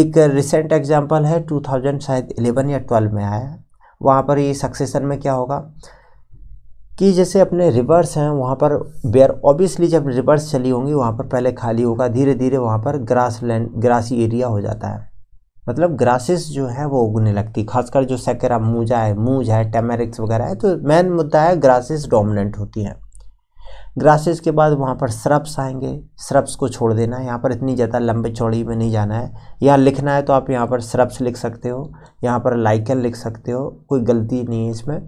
एक रिसेंट एग्जाम्पल है टू शायद एलेवन या ट्वेल्व में आया वहाँ पर ये सक्सेसन में क्या होगा कि जैसे अपने रिवर्स हैं वहाँ पर बेयर ऑब्वियसली जब रिवर्स चली होंगी वहाँ पर पहले खाली होगा धीरे धीरे वहाँ पर ग्रास लैंड ग्रासी एरिया हो जाता है मतलब ग्रासेस जो है वो उगने लगती खासकर जो सेकेरा मूजा है मूज है टेमेरिक्स वगैरह है तो मेन मुद्दा है ग्रासेस डोमिनेंट होती हैं ग्रासेस के बाद वहाँ पर सरप्स आएंगे सरप्स को छोड़ देना है यहाँ पर इतनी ज़्यादा लंबे चौड़ी में नहीं जाना है यहाँ लिखना है तो आप यहाँ पर सरप्स लिख सकते हो यहाँ पर लाइकन लिख सकते हो कोई गलती नहीं है इसमें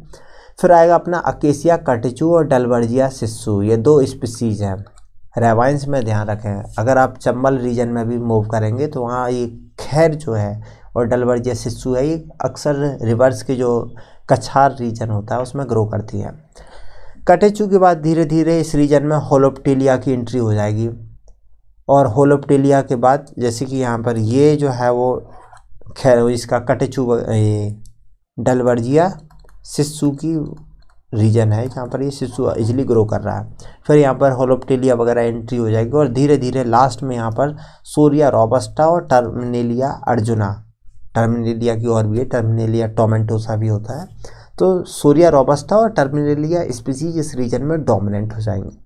फिर आएगा अपना अकेसिया कटिचू और डलवर्जिया सिस्सू ये दो स्पीसीज हैं रेवाइंस में ध्यान रखें अगर आप चंबल रीजन में भी मूव करेंगे तो वहाँ ये खैर जो है और डलवर्जिया सिस्सू है ये अक्सर रिवर्स के जो कछार रीजन होता है उसमें ग्रो करती है कटेचू के बाद धीरे धीरे इस रीजन में होलोपटेलिया की एंट्री हो जाएगी और होलोपटेलिया के बाद जैसे कि यहाँ पर ये जो है वो खैर इसका कटेचू डलवर्जिया शिशु की रीजन है जहाँ पर ये शिशु इजली ग्रो कर रहा है फिर यहाँ पर होलोप्टेलिया वगैरह एंट्री हो जाएगी और धीरे धीरे लास्ट में यहाँ पर सोरिया रोबस्टा और टर्मिनेलिया अर्जुना टर्मिनेलिया की और भी है टर्मिनेलिया टोमेंटोसा भी होता है तो सोरिया रोबस्टा और टर्मिनेलिया स्पीसीज इस रीजन में डोमिनेंट हो जाएंगे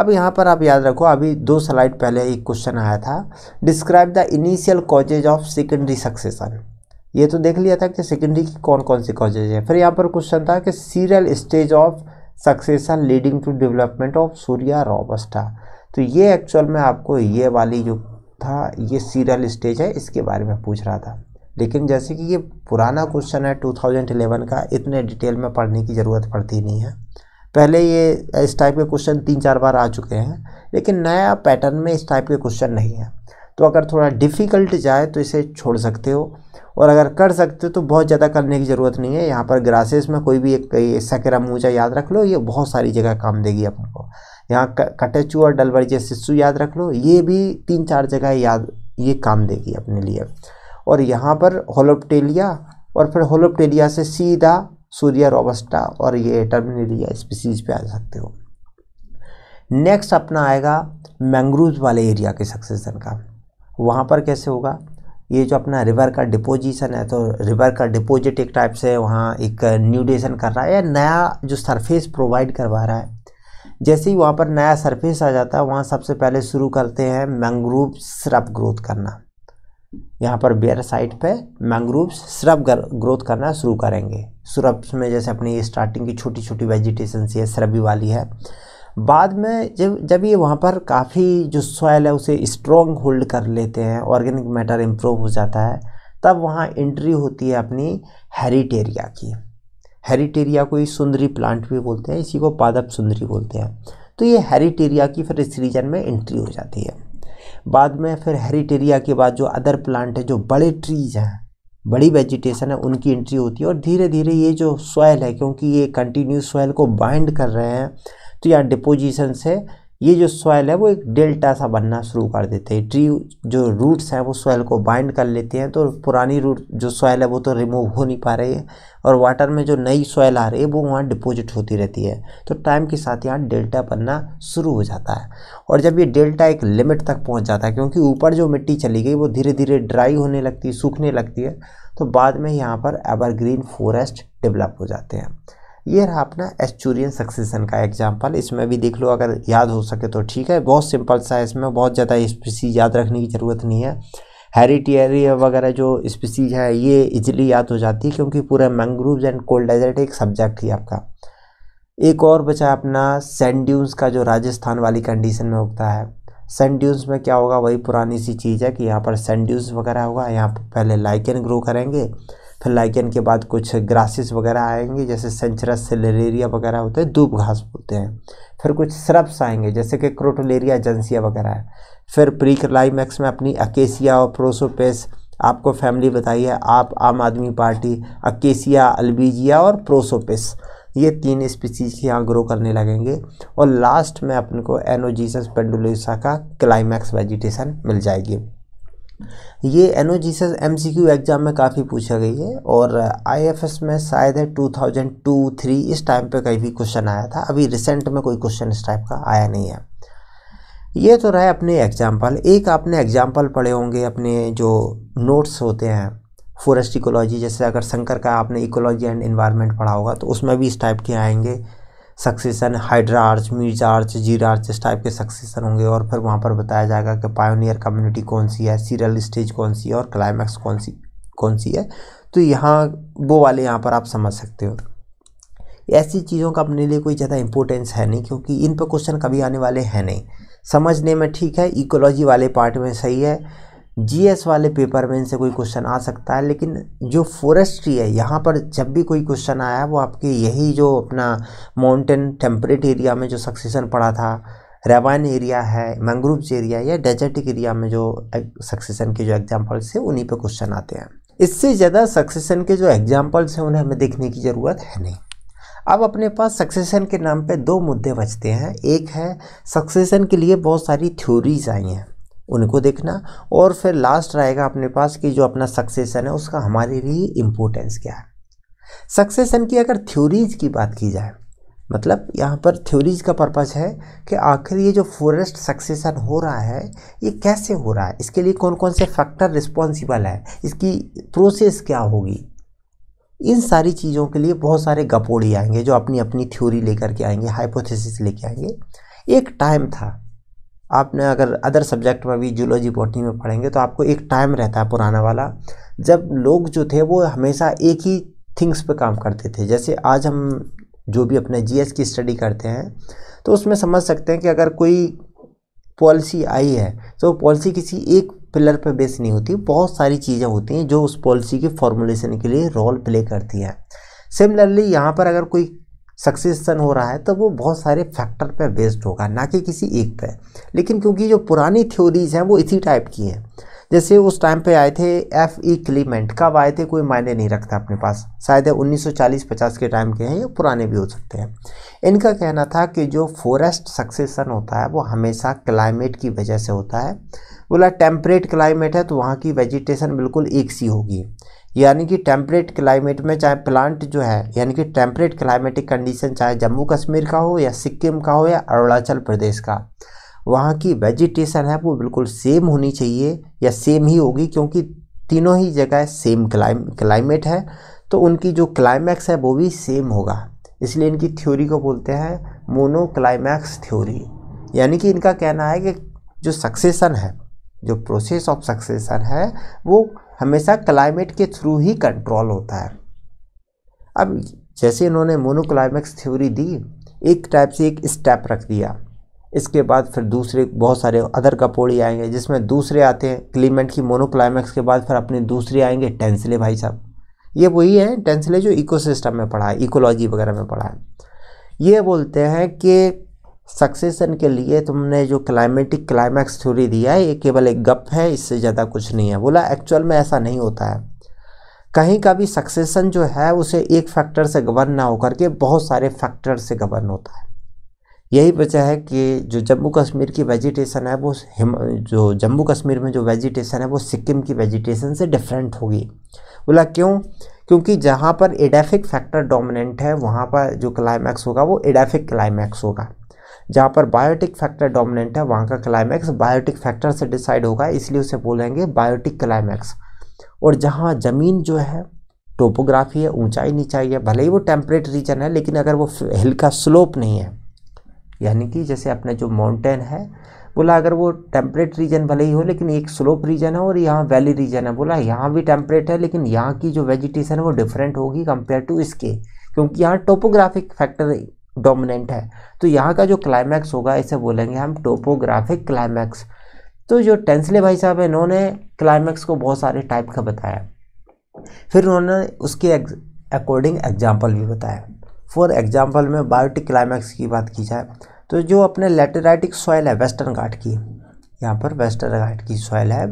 अब यहाँ पर आप याद रखो अभी दो स्लाइड पहले एक क्वेश्चन आया था describe the initial causes of secondary succession ये तो देख लिया था कि सेकेंडरी की कौन कौन सी कॉजेज है फिर यहाँ पर क्वेश्चन था कि serial stage of succession leading to development of Shorea robusta तो ये एक्चुअल में आपको ये वाली जो था ये सीरियल स्टेज है इसके बारे में पूछ रहा था लेकिन जैसे कि ये पुराना क्वेश्चन है 2011 का इतने डिटेल में पढ़ने की ज़रूरत पड़ती नहीं है पहले ये इस टाइप के क्वेश्चन तीन चार बार आ चुके हैं लेकिन नया पैटर्न में इस टाइप के क्वेश्चन नहीं है तो अगर थोड़ा डिफ़िकल्ट जाए तो इसे छोड़ सकते हो और अगर कर सकते हो तो बहुत ज़्यादा करने की ज़रूरत नहीं है यहाँ पर ग्रासेस में कोई भी एक सक्रमूजा याद रख लो ये बहुत सारी जगह काम देगी अपन को यहाँ कटेचू और जैसे शिशु याद रख लो ये भी तीन चार जगह याद ये काम देगी अपने लिए और यहाँ पर होलोपटेलिया और फिर होलोपटेलिया से सीधा सूर्य रोबस्टा और ये टर्मिनेलिया स्पीसीज पे आ सकते हो नेक्स्ट अपना आएगा मैंग्रोव वाले एरिया के सक्सेसन का वहाँ पर कैसे होगा ये जो अपना रिवर का डिपोजिशन है तो रिवर का डिपोजिट एक टाइप से वहाँ एक न्यूडेशन कर रहा है या नया जो सरफेस प्रोवाइड करवा रहा है जैसे ही वहाँ पर नया सरफेस आ जाता है वहाँ सबसे पहले शुरू करते हैं मैंग्रोव श्रब ग्रोथ करना यहाँ पर बेयर साइट पे मैंग्रोव श्रब ग्रोथ करना शुरू करेंगे श्रब्स में जैसे अपनी स्टार्टिंग की छोटी छोटी वेजिटेशन सी है श्रबी वाली है बाद में जब जब ये वहाँ पर काफ़ी जो सॉयल है उसे स्ट्रॉन्ग होल्ड कर लेते हैं ऑर्गेनिक मैटर इम्प्रूव हो जाता है तब वहाँ एंट्री होती है अपनी हेरिटेरिया की हेरिटेरिया को ही सुंदरी प्लांट भी बोलते हैं इसी को पादप सुंदरी बोलते हैं तो ये हेरिटेरिया की फिर इस रीजन में एंट्री हो जाती है बाद में फिर हेरिटेरिया के बाद जो अदर प्लांट है जो बड़े ट्रीज हैं बड़ी वेजिटेशन है उनकी एंट्री होती है और धीरे धीरे ये जो सॉयल है क्योंकि ये कंटिन्यूस सॉयल को बाइंड कर रहे हैं तो यहाँ डिपोजिशन से ये जो सॉयल है वो एक डेल्टा सा बनना शुरू कर देते हैं ट्री जो रूट्स हैं वो सॉयल को बाइंड कर लेते हैं तो पुरानी रूट जो सॉयल है वो तो रिमूव हो नहीं पा रही है और वाटर में जो नई सॉयल आ रही है वो वहाँ डिपोजिट होती रहती है तो टाइम के साथ यहाँ डेल्टा बनना शुरू हो जाता है और जब ये डेल्टा एक लिमिट तक पहुँच जाता है क्योंकि ऊपर जो मिट्टी चली गई वो धीरे धीरे ड्राई होने लगती है सूखने लगती है तो बाद में यहाँ पर एवरग्रीन फॉरेस्ट डेवलप हो जाते हैं ये रहा अपना एस्चूरियन सक्सेशन का एग्जाम्पल इसमें भी देख लो अगर याद हो सके तो ठीक है बहुत सिंपल सा है इसमें बहुत ज़्यादा स्पीसीज याद रखने की ज़रूरत नहीं है हेरिटेरी वगैरह जो स्पीसीज है ये इजिली याद हो जाती है क्योंकि पूरा मैंग्रोव्स एंड कोल्ड डेजर्ट एक सब्जेक्ट ही आपका एक और बचा अपना सैंड का जो राजस्थान वाली कंडीशन में उगता है सैंड में क्या होगा वही पुरानी सी चीज़ है कि यहाँ पर सेंड्यूस वगैरह होगा यहाँ पर पहले लाइकन ग्रो करेंगे फिर लाइकन के बाद कुछ ग्रासेस वगैरह आएंगे जैसे सेंचरस सेलेरिया वगैरह होते हैं दूब घास होते हैं फिर कुछ सरप्स आएंगे जैसे कि क्रोटोलेरिया एजेंसिया वगैरह है फिर प्री क्लाइमैक्स में अपनी अकेसिया और प्रोसोपेस आपको फैमिली बताई है आप आम आदमी पार्टी अकेसिया अल्बीजिया और प्रोसोपिस ये तीन स्पीसीज यहाँ ग्रो करने लगेंगे और लास्ट में अपन को एनोजीसस पेंडुलेसा का क्लाइमैक्स वेजिटेशन मिल जाएगी ये N O M C Q exam में काफ़ी पूछा गई है और आई एफ एस में शायद है टू थाउजेंड टू थ्री इस टाइम पे कहीं भी क्वेश्चन आया था अभी रिसेंट में कोई क्वेश्चन इस टाइप का आया नहीं है ये तो रहे अपने एग्जाम्पल एक आपने एग्जाम्पल पढ़े होंगे अपने जो नोट्स होते हैं फॉरेस्ट इकोलॉजी जैसे अगर शंकर का आपने इकोलॉजी एंड इन्वायरमेंट पढ़ा होगा तो उसमें भी इस टाइप के आएंगे succession hydrarch mesarch xerarch इस टाइप के सक्सेसन होंगे और फिर वहाँ पर बताया जाएगा कि पायोनियर कम्युनिटी कौन सी है सीरियल स्टेज कौन सी है और क्लाइमैक्स कौन सी कौन सी है तो यहाँ वो वाले यहाँ पर आप समझ सकते हो ऐसी चीज़ों का अपने लिए कोई ज़्यादा इंपॉर्टेंस है नहीं क्योंकि इन पर क्वेश्चन कभी आने वाले हैं नहीं समझने में ठीक है इकोलॉजी वाले पार्ट में सही है जीएस वाले पेपर में इनसे कोई क्वेश्चन आ सकता है लेकिन जो फॉरेस्ट्री है यहाँ पर जब भी कोई क्वेश्चन आया वो आपके यही जो अपना माउंटेन टेम्परेट एरिया में जो सक्सेशन पड़ा था रेवाइन एरिया है मैंग्रोव्स एरिया या डेजर्टिक एरिया में जो सक्सेशन के जो एग्जाम्पल्स है उन्हीं पर क्वेश्चन आते हैं इससे ज़्यादा सक्सेशन के जो एग्जाम्पल्स हैं उन्हें हमें देखने की ज़रूरत है नहीं अब अपने पास सक्सेशन के नाम पे दो मुद्दे बचते हैं एक है सक्सेशन के लिए बहुत सारी थ्योरीज आई हैं उनको देखना और फिर लास्ट रहेगा अपने पास कि जो अपना सक्सेसन है उसका हमारे लिए इम्पोर्टेंस क्या है सक्सेसन की अगर थ्योरीज की बात की जाए मतलब यहाँ पर थ्योरीज का पर्पज़ है कि आखिर ये जो फॉरेस्ट सक्सेसन हो रहा है ये कैसे हो रहा है इसके लिए कौन कौन से फैक्टर रिस्पॉन्सिबल है इसकी प्रोसेस क्या होगी इन सारी चीज़ों के लिए बहुत सारे गपोड़ी आएंगे जो अपनी अपनी थ्योरी लेकर के आएंगे हाइपोथेसिस लेके आएंगे एक टाइम था आपने अगर अदर सब्जेक्ट में भी जूलॉजी बॉटनी में पढ़ेंगे तो आपको एक टाइम रहता है पुराना वाला जब लोग जो थे वो हमेशा एक ही थिंग्स पे काम करते थे जैसे आज हम जो भी अपने जीएस की स्टडी करते हैं तो उसमें समझ सकते हैं कि अगर कोई पॉलिसी आई है तो पॉलिसी किसी एक पिलर पर बेस नहीं होती बहुत सारी चीज़ें होती हैं जो उस पॉलिसी के फॉर्मुलेशन के लिए रोल प्ले करती हैं सिमिलरली यहाँ पर अगर कोई सक्सेसन हो रहा है तो वो बहुत सारे फैक्टर पर बेस्ड होगा ना कि किसी एक पे लेकिन क्योंकि जो पुरानी थ्योरीज हैं वो इसी टाइप की हैं जैसे उस टाइम पे आए थे एफ ई क्लीमेंट कब आए थे कोई मायने नहीं रखता अपने पास शायद 1940-50 के टाइम के हैं या पुराने भी हो सकते हैं इनका कहना था कि जो फॉरेस्ट सक्सेसन होता है वो हमेशा क्लाइमेट की वजह से होता है बोला टेम्परेट क्लाइमेट है तो वहाँ की वेजिटेशन बिल्कुल एक सी होगी यानी कि टेम्परेट क्लाइमेट में चाहे प्लांट जो है यानी कि टेम्परेट क्लाइमेटिक कंडीशन चाहे जम्मू कश्मीर का हो या सिक्किम का हो या अरुणाचल प्रदेश का वहाँ की वेजिटेशन है वो बिल्कुल सेम होनी चाहिए या सेम ही होगी क्योंकि तीनों ही जगह सेम क्लाइम क्लाइमेट है तो उनकी जो क्लाइमैक्स है वो भी सेम होगा इसलिए इनकी थ्योरी को बोलते हैं मोनो क्लाइमैक्स थ्योरी यानी कि इनका कहना है कि जो सक्सेसन है जो प्रोसेस ऑफ सक्सेसन है वो हमेशा क्लाइमेट के थ्रू ही कंट्रोल होता है अब जैसे इन्होंने मोनोक्लाइमेक्स थ्योरी दी एक टाइप से एक स्टेप रख दिया इसके बाद फिर दूसरे बहुत सारे अदर कपोड़ी आएंगे जिसमें दूसरे आते हैं क्लीमेंट की मोनोक्लाइमेक्स के बाद फिर अपने दूसरे आएंगे टेंसले भाई साहब ये वही है टेंसले जो इकोसिस्टम में पढ़ा है इकोलॉजी वगैरह में पढ़ा है ये बोलते हैं कि सक्सेशन के लिए तुमने जो क्लाइमेटिक क्लाइमैक्स थ्योरी दिया है ये केवल एक गप है इससे ज़्यादा कुछ नहीं है बोला एक्चुअल में ऐसा नहीं होता है कहीं का भी सक्सेशन जो है उसे एक फैक्टर से गवर्न ना होकर के बहुत सारे फैक्टर से गवर्न होता है यही वजह है कि जो जम्मू कश्मीर की वेजिटेशन है वो हिम जो जम्मू कश्मीर में जो वेजिटेशन है वो सिक्किम की वेजिटेशन से डिफरेंट होगी बोला क्यों क्योंकि जहाँ पर एडेफिक फैक्टर डोमिनेंट है वहाँ पर जो क्लाइमैक्स होगा वो एडेफिक क्लाइमैक्स होगा जहाँ पर बायोटिक फैक्टर डोमिनेंट है वहाँ का क्लाइमैक्स बायोटिक फैक्टर से डिसाइड होगा इसलिए उसे बोलेंगे बायोटिक क्लाइमैक्स और जहाँ ज़मीन जो है टोपोग्राफी है ऊंचाई नीचाई है भले ही वो टेम्परेट रीजन है लेकिन अगर वो हिल का स्लोप नहीं है यानी कि जैसे अपने जो माउंटेन है बोला अगर वो टेम्परेट रीजन भले ही हो लेकिन एक स्लोप रीजन है और यहाँ वैली रीजन है बोला यहाँ भी टेम्परेट है लेकिन यहाँ की जो वेजिटेशन है वो डिफरेंट होगी कंपेयर टू इसके क्योंकि यहाँ टोपोग्राफिक फैक्टर डोमिनेंट है तो यहाँ का जो क्लाइमैक्स होगा इसे बोलेंगे हम टोपोग्राफिक क्लाइमैक्स तो जो टेंसले भाई साहब हैं इन्होंने क्लाइमैक्स को बहुत सारे टाइप का बताया फिर उन्होंने उसके अकॉर्डिंग एग्जाम्पल भी बताया फॉर एग्जाम्पल में बायोटिक क्लाइमैक्स की बात की जाए तो जो अपने लेटेराइटिक सॉइल है वेस्टर्न घाट की यहाँ पर वेस्टर्न घाट की सॉइल है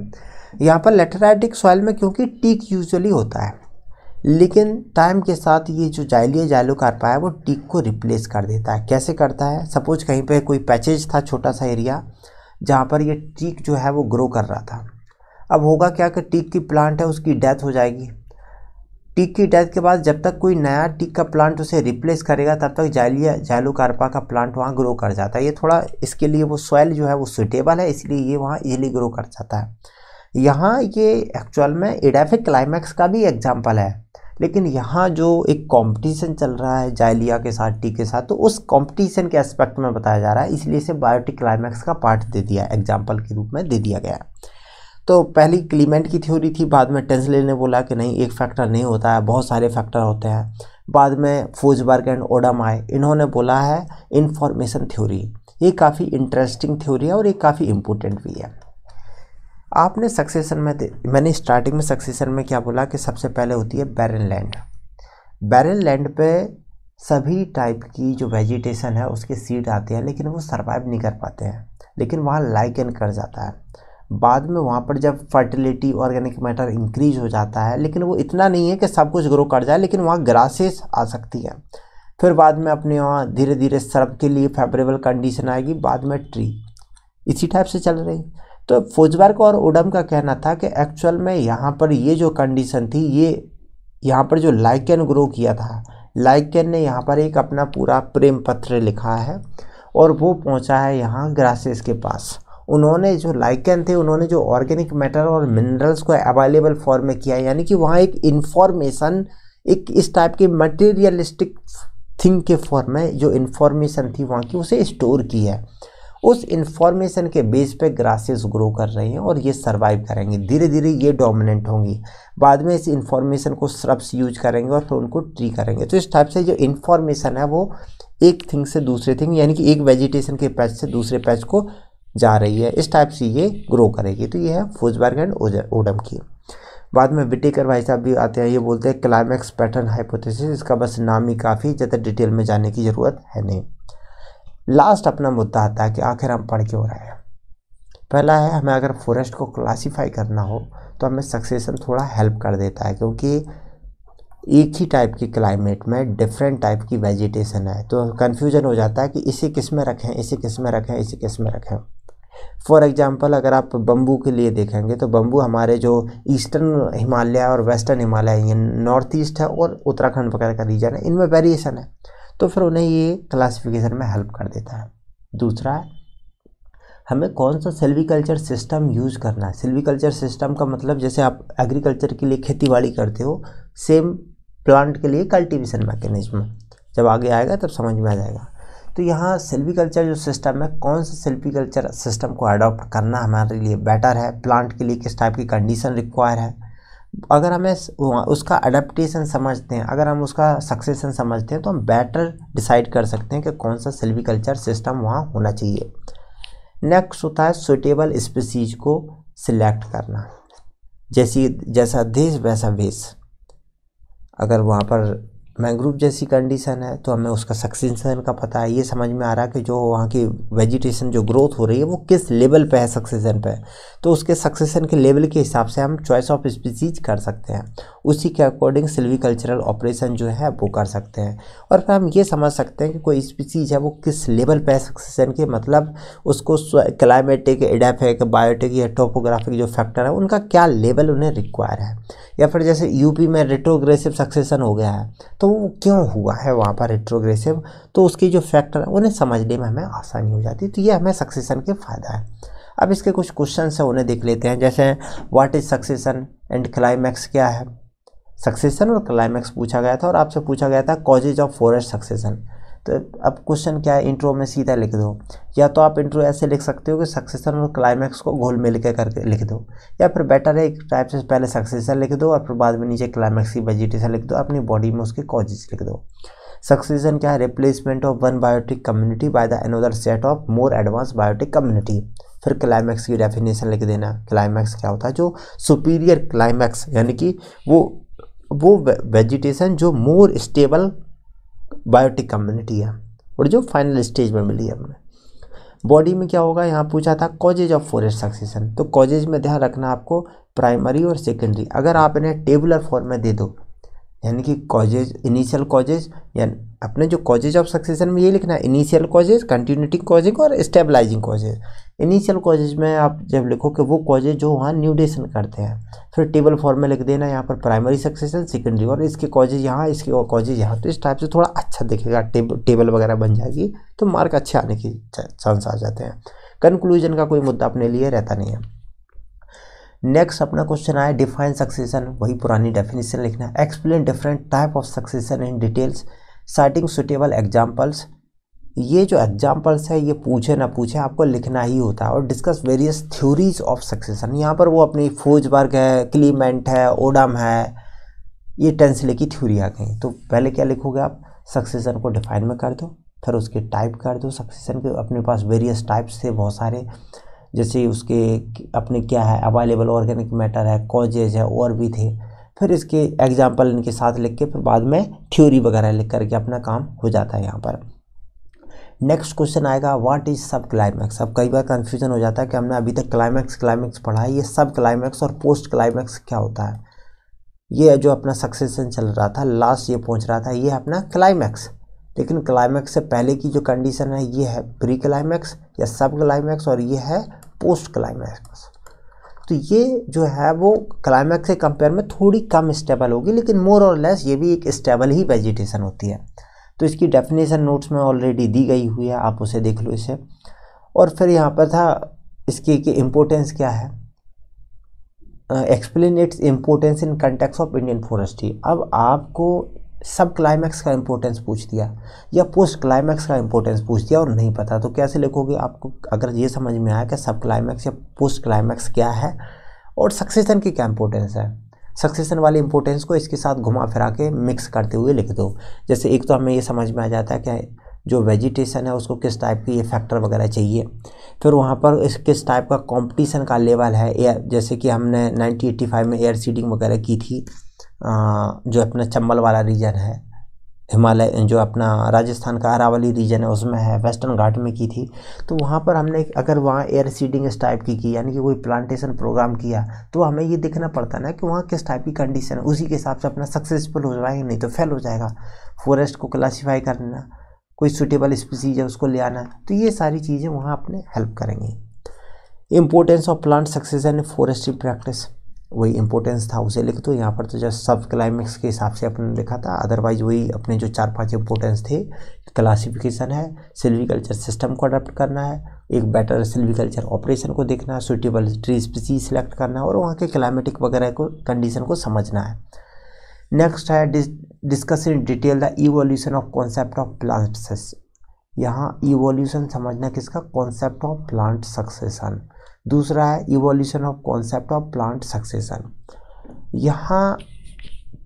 यहाँ पर लेटेराइटिक सॉइल में क्योंकि टीक यूजुअली होता है लेकिन टाइम के साथ ये जो जाइलिया जालो कार्पा है वो टीक को रिप्लेस कर देता है कैसे करता है सपोज कहीं पे कोई पैचेज था छोटा सा एरिया जहाँ पर ये टीक जो है वो ग्रो कर रहा था अब होगा क्या कि टीक की प्लांट है उसकी डेथ हो जाएगी टीक की डेथ के बाद जब तक कोई नया टीक का प्लांट उसे रिप्लेस करेगा तब तक जाइलो कार्पा का प्लांट वहाँ ग्रो कर जाता है ये थोड़ा इसके लिए वो सॉइल जो है वो सुटेबल है इसलिए ये वहाँ ईजिली ग्रो कर जाता है यहाँ ये एक्चुअल में एडाफिक क्लाइमैक्स का भी एग्जाम्पल है लेकिन यहाँ जो एक कंपटीशन चल रहा है जायलिया के साथ टी के साथ तो उस कंपटीशन के एस्पेक्ट में बताया जा रहा है इसलिए इसे बायोटिक क्लाइमैक्स का पार्ट दे दिया एग्जाम्पल के रूप में दे दिया गया तो पहली क्लीमेंट की थ्योरी थी बाद में टेंसले ने बोला कि नहीं एक फैक्टर नहीं होता है बहुत सारे फैक्टर होते हैं बाद में फोजबर्ग एंड ओडम आए इन्होंने बोला है इन्फॉर्मेशन थ्योरी ये काफ़ी इंटरेस्टिंग थ्योरी है और ये काफ़ी इम्पोर्टेंट भी है आपने सक्सेशन में मैंने स्टार्टिंग में सक्सेशन में क्या बोला कि सबसे पहले होती है बैरन लैंड बैरन लैंड पे सभी टाइप की जो वेजिटेशन है उसके सीड आते हैं लेकिन वो सर्वाइव नहीं कर पाते हैं लेकिन वहाँ लाइकन कर जाता है बाद में वहाँ पर जब फर्टिलिटी ऑर्गेनिक मैटर इंक्रीज हो जाता है लेकिन वो इतना नहीं है कि सब कुछ ग्रो कर जाए लेकिन वहाँ ग्रासेस आ सकती हैं फिर बाद में अपने वहाँ धीरे धीरे सर्व के लिए फेवरेबल कंडीशन आएगी बाद में ट्री इसी टाइप से चल रही तो फोजबर्ग और ओडम का कहना था कि एक्चुअल में यहाँ पर ये जो कंडीशन थी ये यहाँ पर जो लाइकन ग्रो किया था लाइकन ने यहाँ पर एक अपना पूरा प्रेम पत्र लिखा है और वो पहुँचा है यहाँ ग्रासेस के पास उन्होंने जो लाइकन थे उन्होंने जो ऑर्गेनिक मैटर और मिनरल्स को अवेलेबल फॉर्म में किया यानी कि वहाँ एक इन्फॉर्मेशन एक इस टाइप की मटेरियलिस्टिक थिंग के फॉर्म में जो इन्फॉर्मेशन थी वहाँ की उसे स्टोर की है उस इन्फॉर्मेशन के बेस पे ग्रासेस ग्रो कर रही हैं और ये सर्वाइव करेंगे धीरे धीरे ये डोमिनेंट होंगी बाद में इस इन्फॉर्मेशन को श्रब्स यूज करेंगे और फिर उनको ट्री करेंगे तो इस टाइप से जो इन्फॉर्मेशन है वो एक थिंग से दूसरे थिंग यानी कि एक वेजिटेशन के पैच से दूसरे पैच को जा रही है इस टाइप से ये ग्रो करेगी तो ये है फूजबर्ग एंड ओडम की बाद में विटेकर भाई साहब भी आते हैं ये बोलते हैं क्लाइमैक्स पैटर्न हाइपोथेसिस इसका बस नाम ही काफ़ी ज़्यादा डिटेल में जाने की ज़रूरत है नहीं लास्ट अपना मुद्दा आता है कि आखिर हम पढ़ क्यों रहे हैं पहला है हमें अगर फॉरेस्ट को क्लासीफाई करना हो तो हमें सक्सेसन थोड़ा हेल्प कर देता है क्योंकि एक ही टाइप की क्लाइमेट में डिफरेंट टाइप की वेजिटेशन है तो कन्फ्यूजन हो जाता है कि इसे किस में रखें इसे किस में रखें इसे किस में रखें फॉर एग्ज़ाम्पल अगर आप बम्बू के लिए देखेंगे तो बम्बू हमारे जो ईस्टर्न हिमालय और वेस्टर्न हिमालय ये नॉर्थ ईस्ट है और उत्तराखंड वगैरह का रीजन है इनमें वेरिएशन है तो फिर उन्हें ये क्लासिफिकेशन में हेल्प कर देता है दूसरा है हमें कौन सा सेल्विकल्चर सिस्टम यूज करना है सेल्विकल्चर सिस्टम का मतलब जैसे आप एग्रीकल्चर के लिए खेती बाड़ी करते हो सेम प्लांट के लिए कल्टिवेशन मैकेनिज्म जब आगे आएगा तब समझ में आ जाएगा तो यहाँ सेल्विकल्चर जो सिस्टम है कौन सा सेल्विकल्चर सिस्टम को अडॉप्ट करना हमारे लिए बेटर है प्लांट के लिए किस टाइप की कंडीशन रिक्वायर है अगर हमें उसका अडेप्टेशन समझते हैं अगर हम उसका सक्सेसन समझते हैं तो हम बेटर डिसाइड कर सकते हैं कि कौन सा सेल्विकल्चर सिस्टम वहाँ होना चाहिए नेक्स्ट होता है सुटेबल स्पीसीज को सिलेक्ट करना जैसी जैसा देश वैसा भेस अगर वहाँ पर मैंग्रोव जैसी कंडीशन है तो हमें उसका सक्सेसन का पता है ये समझ में आ रहा है कि जो वहाँ की वेजिटेशन जो ग्रोथ हो रही है वो किस लेवल पे है सक्सेसन पे तो उसके सक्सेसन के लेवल के हिसाब से हम चॉइस ऑफ स्पीसीज कर सकते हैं उसी के अकॉर्डिंग सिल्वीकल्चरल ऑपरेशन जो है वो कर सकते हैं और फिर हम ये समझ सकते हैं कि कोई स्पीसीज है वो किस लेवल पर है सक्सेसन के मतलब उसको क्लाइमेटिक एडेफिक बायोटिक या टोपोग्राफिक जो फैक्टर है उनका क्या लेवल उन्हें रिक्वायर है या फिर जैसे यूपी में रिट्रोग्रेसिव सक्सेसन हो गया है तो तो क्यों हुआ है वहाँ पर रेट्रोग्रेसिव तो उसके जो फैक्टर हैं उन्हें समझने में हमें आसानी हो जाती है तो ये हमें सक्सेसन के फ़ायदा है अब इसके कुछ क्वेश्चन हैं उन्हें देख लेते हैं जैसे what is succession and climax क्या है सक्सेसन और क्लाइमैक्स पूछा गया था और आपसे पूछा गया था कॉजेज ऑफ फॉरेस्ट सक्सेसन तो अब क्वेश्चन क्या है इंट्रो में सीधा लिख दो या तो आप इंट्रो ऐसे लिख सकते हो कि सक्सेसन और क्लाइमैक्स को घोल मिल के करके लिख दो या फिर बेटर है एक टाइप से पहले सक्सेसन लिख दो और फिर बाद में नीचे क्लाइमैक्स की वेजिटेशन लिख दो अपनी बॉडी में उसके कॉजेज लिख दो सक्सेसन क्या है replacement of one biotic community by the another set of more advance biotic community फिर क्लाइमैक्स की डेफिनेशन लिख देना क्लाइमैक्स क्या होता है जो सुपीरियर क्लाइमैक्स यानी कि वो वो वेजिटेशन जो मोर स्टेबल बायोटिक कम्युनिटी है और जो फाइनल स्टेज में मिली है हमें बॉडी में क्या होगा यहाँ पूछा था कॉजेज ऑफ फॉरेस्ट सक्सेशन तो कॉजेज में ध्यान रखना आपको प्राइमरी और सेकेंडरी अगर आप इन्हें टेबुलर फॉर्म में दे दो यानी कि कॉजेज इनिशियल कॉजेज यानी अपने जो कॉजेज ऑफ सक्सेशन में ये लिखना है इनिशियल कॉजेज कंटिन्यूटिंग कॉजिंग और स्टेबलाइजिंग कॉजेज इनिशियल कॉजेज में आप जब लिखो कि वो कॉजेज जो वहाँ न्यूडेशन करते हैं फिर टेबल फॉर्म में लिख देना यहाँ पर प्राइमरी सक्सेशन सेकेंडरी और इसके कॉजेज यहाँ इसके और कॉजेज यहाँ तो इस टाइप से थोड़ा अच्छा दिखेगा टेब, टेबल वगैरह बन जाएगी तो मार्क अच्छे आने की चांस आ जाते हैं कंक्लूजन का कोई मुद्दा अपने लिए रहता नहीं है नेक्स्ट अपना क्वेश्चन आया डिफाइन सक्सेशन वही पुरानी डेफिनेशन लिखना explain different type of succession in details citing suitable examples ये जो एग्जाम्पल्स है ये पूछे ना पूछे आपको लिखना ही होता है और discuss various theories of succession यहाँ पर वो अपनी फोजबर्ग है क्लीमेंट है ओडम है ये टेंसिले की थ्योरी आ गई तो पहले क्या लिखोगे आप सक्सेसन को डिफाइन में कर दो फिर उसके टाइप कर दो सक्सेसन के अपने पास वेरियस टाइप्स थे बहुत सारे जैसे उसके अपने क्या है अवेलेबल ऑर्गेनिक मैटर है कॉजेज है और भी थे फिर इसके एग्जाम्पल इनके साथ लिख के फिर बाद में थ्योरी वगैरह लिख करके अपना काम हो जाता है यहाँ पर नेक्स्ट क्वेश्चन आएगा व्हाट इज सब क्लाइमैक्स अब कई बार कन्फ्यूजन हो जाता है कि हमने अभी तक क्लाइमैक्स क्लाइमैक्स पढ़ा है ये सब क्लाइमैक्स और पोस्ट क्लाइमैक्स क्या होता है ये जो अपना सक्सेसन चल रहा था लास्ट ये पहुंच रहा था ये अपना क्लाइमैक्स लेकिन क्लाइमैक्स से पहले की जो कंडीशन है ये है प्री क्लाइमैक्स या सब क्लाइमैक्स और ये है पोस्ट क्लाइमैक्स तो ये जो है वो क्लाइमैक्स के कंपेयर में थोड़ी कम स्टेबल होगी लेकिन मोर और लेस ये भी एक स्टेबल ही वेजिटेशन होती है तो इसकी डेफिनेशन नोट्स में ऑलरेडी दी गई हुई है आप उसे देख लो इसे और फिर यहाँ पर था इसकी कि इम्पोर्टेंस क्या है explain its importance in context of Indian forestry अब आपको सब क्लाइमैक्स का इम्पोर्टेंस पूछ दिया या पोस्ट क्लाइमैक्स का इम्पोर्टेंस पूछ दिया और नहीं पता तो कैसे लिखोगे आपको अगर ये समझ में आया कि सब क्लाइमैक्स या पोस्ट क्लाइमैक्स क्या है और सक्सेशन की क्या इम्पोर्टेंस है सक्सेशन वाले इंपोर्टेंस को इसके साथ घुमा फिरा के मिक्स करते हुए लिख दो जैसे एक तो हमें ये समझ में आ जाता है कि जो वेजिटेशन है उसको किस टाइप की ये फैक्टर वगैरह चाहिए फिर वहाँ पर इस किस टाइप का कंपटीशन का लेवल है एयर जैसे कि हमने 1985 में एयर सीडिंग वगैरह की थी जो अपना चंबल वाला रीजन है हिमालय जो अपना राजस्थान का अरावली रीजन है उसमें है वेस्टर्न घाट में की थी तो वहाँ पर हमने अगर वहाँ एयर सीडिंग इस टाइप की की यानी कि कोई प्लांटेशन प्रोग्राम किया तो हमें ये देखना पड़ता ना कि वहाँ किस टाइप की कंडीशन है उसी के हिसाब से अपना सक्सेसफुल हो जाएगा नहीं तो फेल हो जाएगा फॉरेस्ट को क्लासीफाई करना कोई सुटेबल स्पीसीज है उसको ले आना तो ये सारी चीज़ें वहाँ अपने हेल्प करेंगी importance of plant success and forestry practice वही इंपॉर्टेंस था उसे लिख दो तो यहाँ पर तो जस्ट सब क्लाइमेक्स के हिसाब से अपने लिखा था अदरवाइज वही अपने जो चार पांच इंपॉर्टेंस थे क्लासिफिकेशन है सिल्वीकल्चर सिस्टम को अडॉप्ट करना है एक बेटर सिल्वीकल्चर ऑपरेशन को देखना है सुटेबल ट्री स्पीसी सिलेक्ट करना है और वहाँ के क्लाइमेटिक वगैरह को कंडीशन को समझना है नेक्स्ट है discuss in detail the evolution of concept of plant यहाँ इवोल्यूशन समझना किसका कॉन्सेप्ट ऑफ प्लांट सक्सेसन दूसरा है evolution of concept of plant succession यहाँ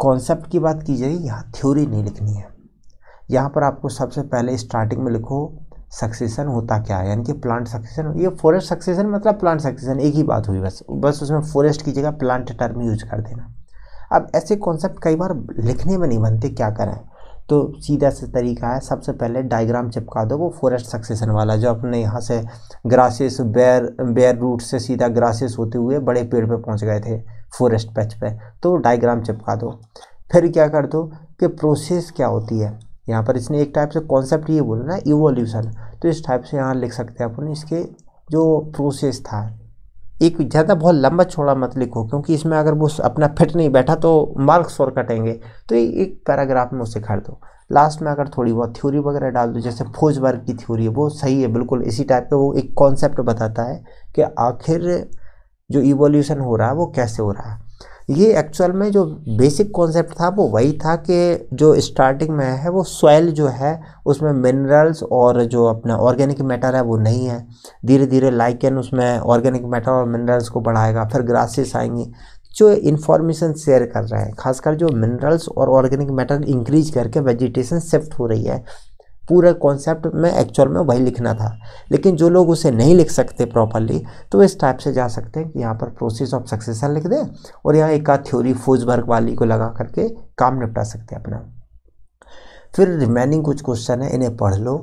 कॉन्सेप्ट की बात की जाए यहाँ थ्योरी नहीं लिखनी है यहाँ पर आपको सबसे पहले स्टार्टिंग में लिखो सक्सेसन होता क्या है यानी कि प्लांट सक्सेसन ये फॉरेस्ट सक्सेसन मतलब प्लांट सक्सेसन एक ही बात हुई बस बस उसमें फॉरेस्ट की जगह प्लांट टर्म यूज कर देना अब ऐसे कॉन्सेप्ट कई बार लिखने में नहीं बनते क्या करें तो सीधा सा तरीका है सबसे पहले डायग्राम चिपका दो वो फॉरेस्ट सक्सेशन वाला जो अपने यहाँ से ग्रासेस बेर बेर रूट से सीधा ग्रासेस होते हुए बड़े पेड़ पे पहुँच गए थे फॉरेस्ट पैच पे तो डायग्राम चिपका दो फिर क्या कर दो कि प्रोसेस क्या होती है यहाँ पर इसने एक टाइप से कॉन्सेप्ट ये बोला ना इवोल्यूशन तो इस टाइप से यहाँ लिख सकते हैं अपन इसके जो प्रोसेस था एक ज़्यादा बहुत लंबा छोड़ा मत लिखो क्योंकि इसमें अगर वो अपना फिट नहीं बैठा तो मार्क्स और कटेंगे तो ये एक पैराग्राफ में उसे कर दो लास्ट में अगर थोड़ी बहुत थ्योरी वगैरह डाल दो जैसे फौज वर्ग की थ्योरी है वो सही है बिल्कुल इसी टाइप का वो एक कॉन्सेप्ट बताता है कि आखिर जो इवोल्यूशन हो रहा है वो कैसे हो रहा है ये एक्चुअल में जो बेसिक कॉन्सेप्ट था वो वही था कि जो स्टार्टिंग में है वो सॉइल जो है उसमें मिनरल्स और जो अपना ऑर्गेनिक मैटर है वो नहीं है धीरे धीरे लाइकन उसमें ऑर्गेनिक मैटर और मिनरल्स को बढ़ाएगा फिर ग्रासेस आएंगी जो इन्फॉर्मेशन शेयर कर रहे हैं खासकर जो मिनरल्स और ऑर्गेनिक मैटर इंक्रीज करके वेजिटेशन शिफ्ट हो रही है पूरा कॉन्सेप्ट में एक्चुअल में वही लिखना था लेकिन जो लोग उसे नहीं लिख सकते प्रॉपरली तो इस टाइप से जा सकते हैं कि यहाँ पर प्रोसेस ऑफ सक्सेसन लिख दें और यहाँ एक आध थ्योरी फूजबर्ग वाली को लगा करके काम निपटा सकते हैं अपना फिर रिमेनिंग कुछ क्वेश्चन है इन्हें पढ़ लो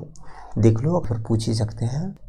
देख लो और पूछ ही सकते हैं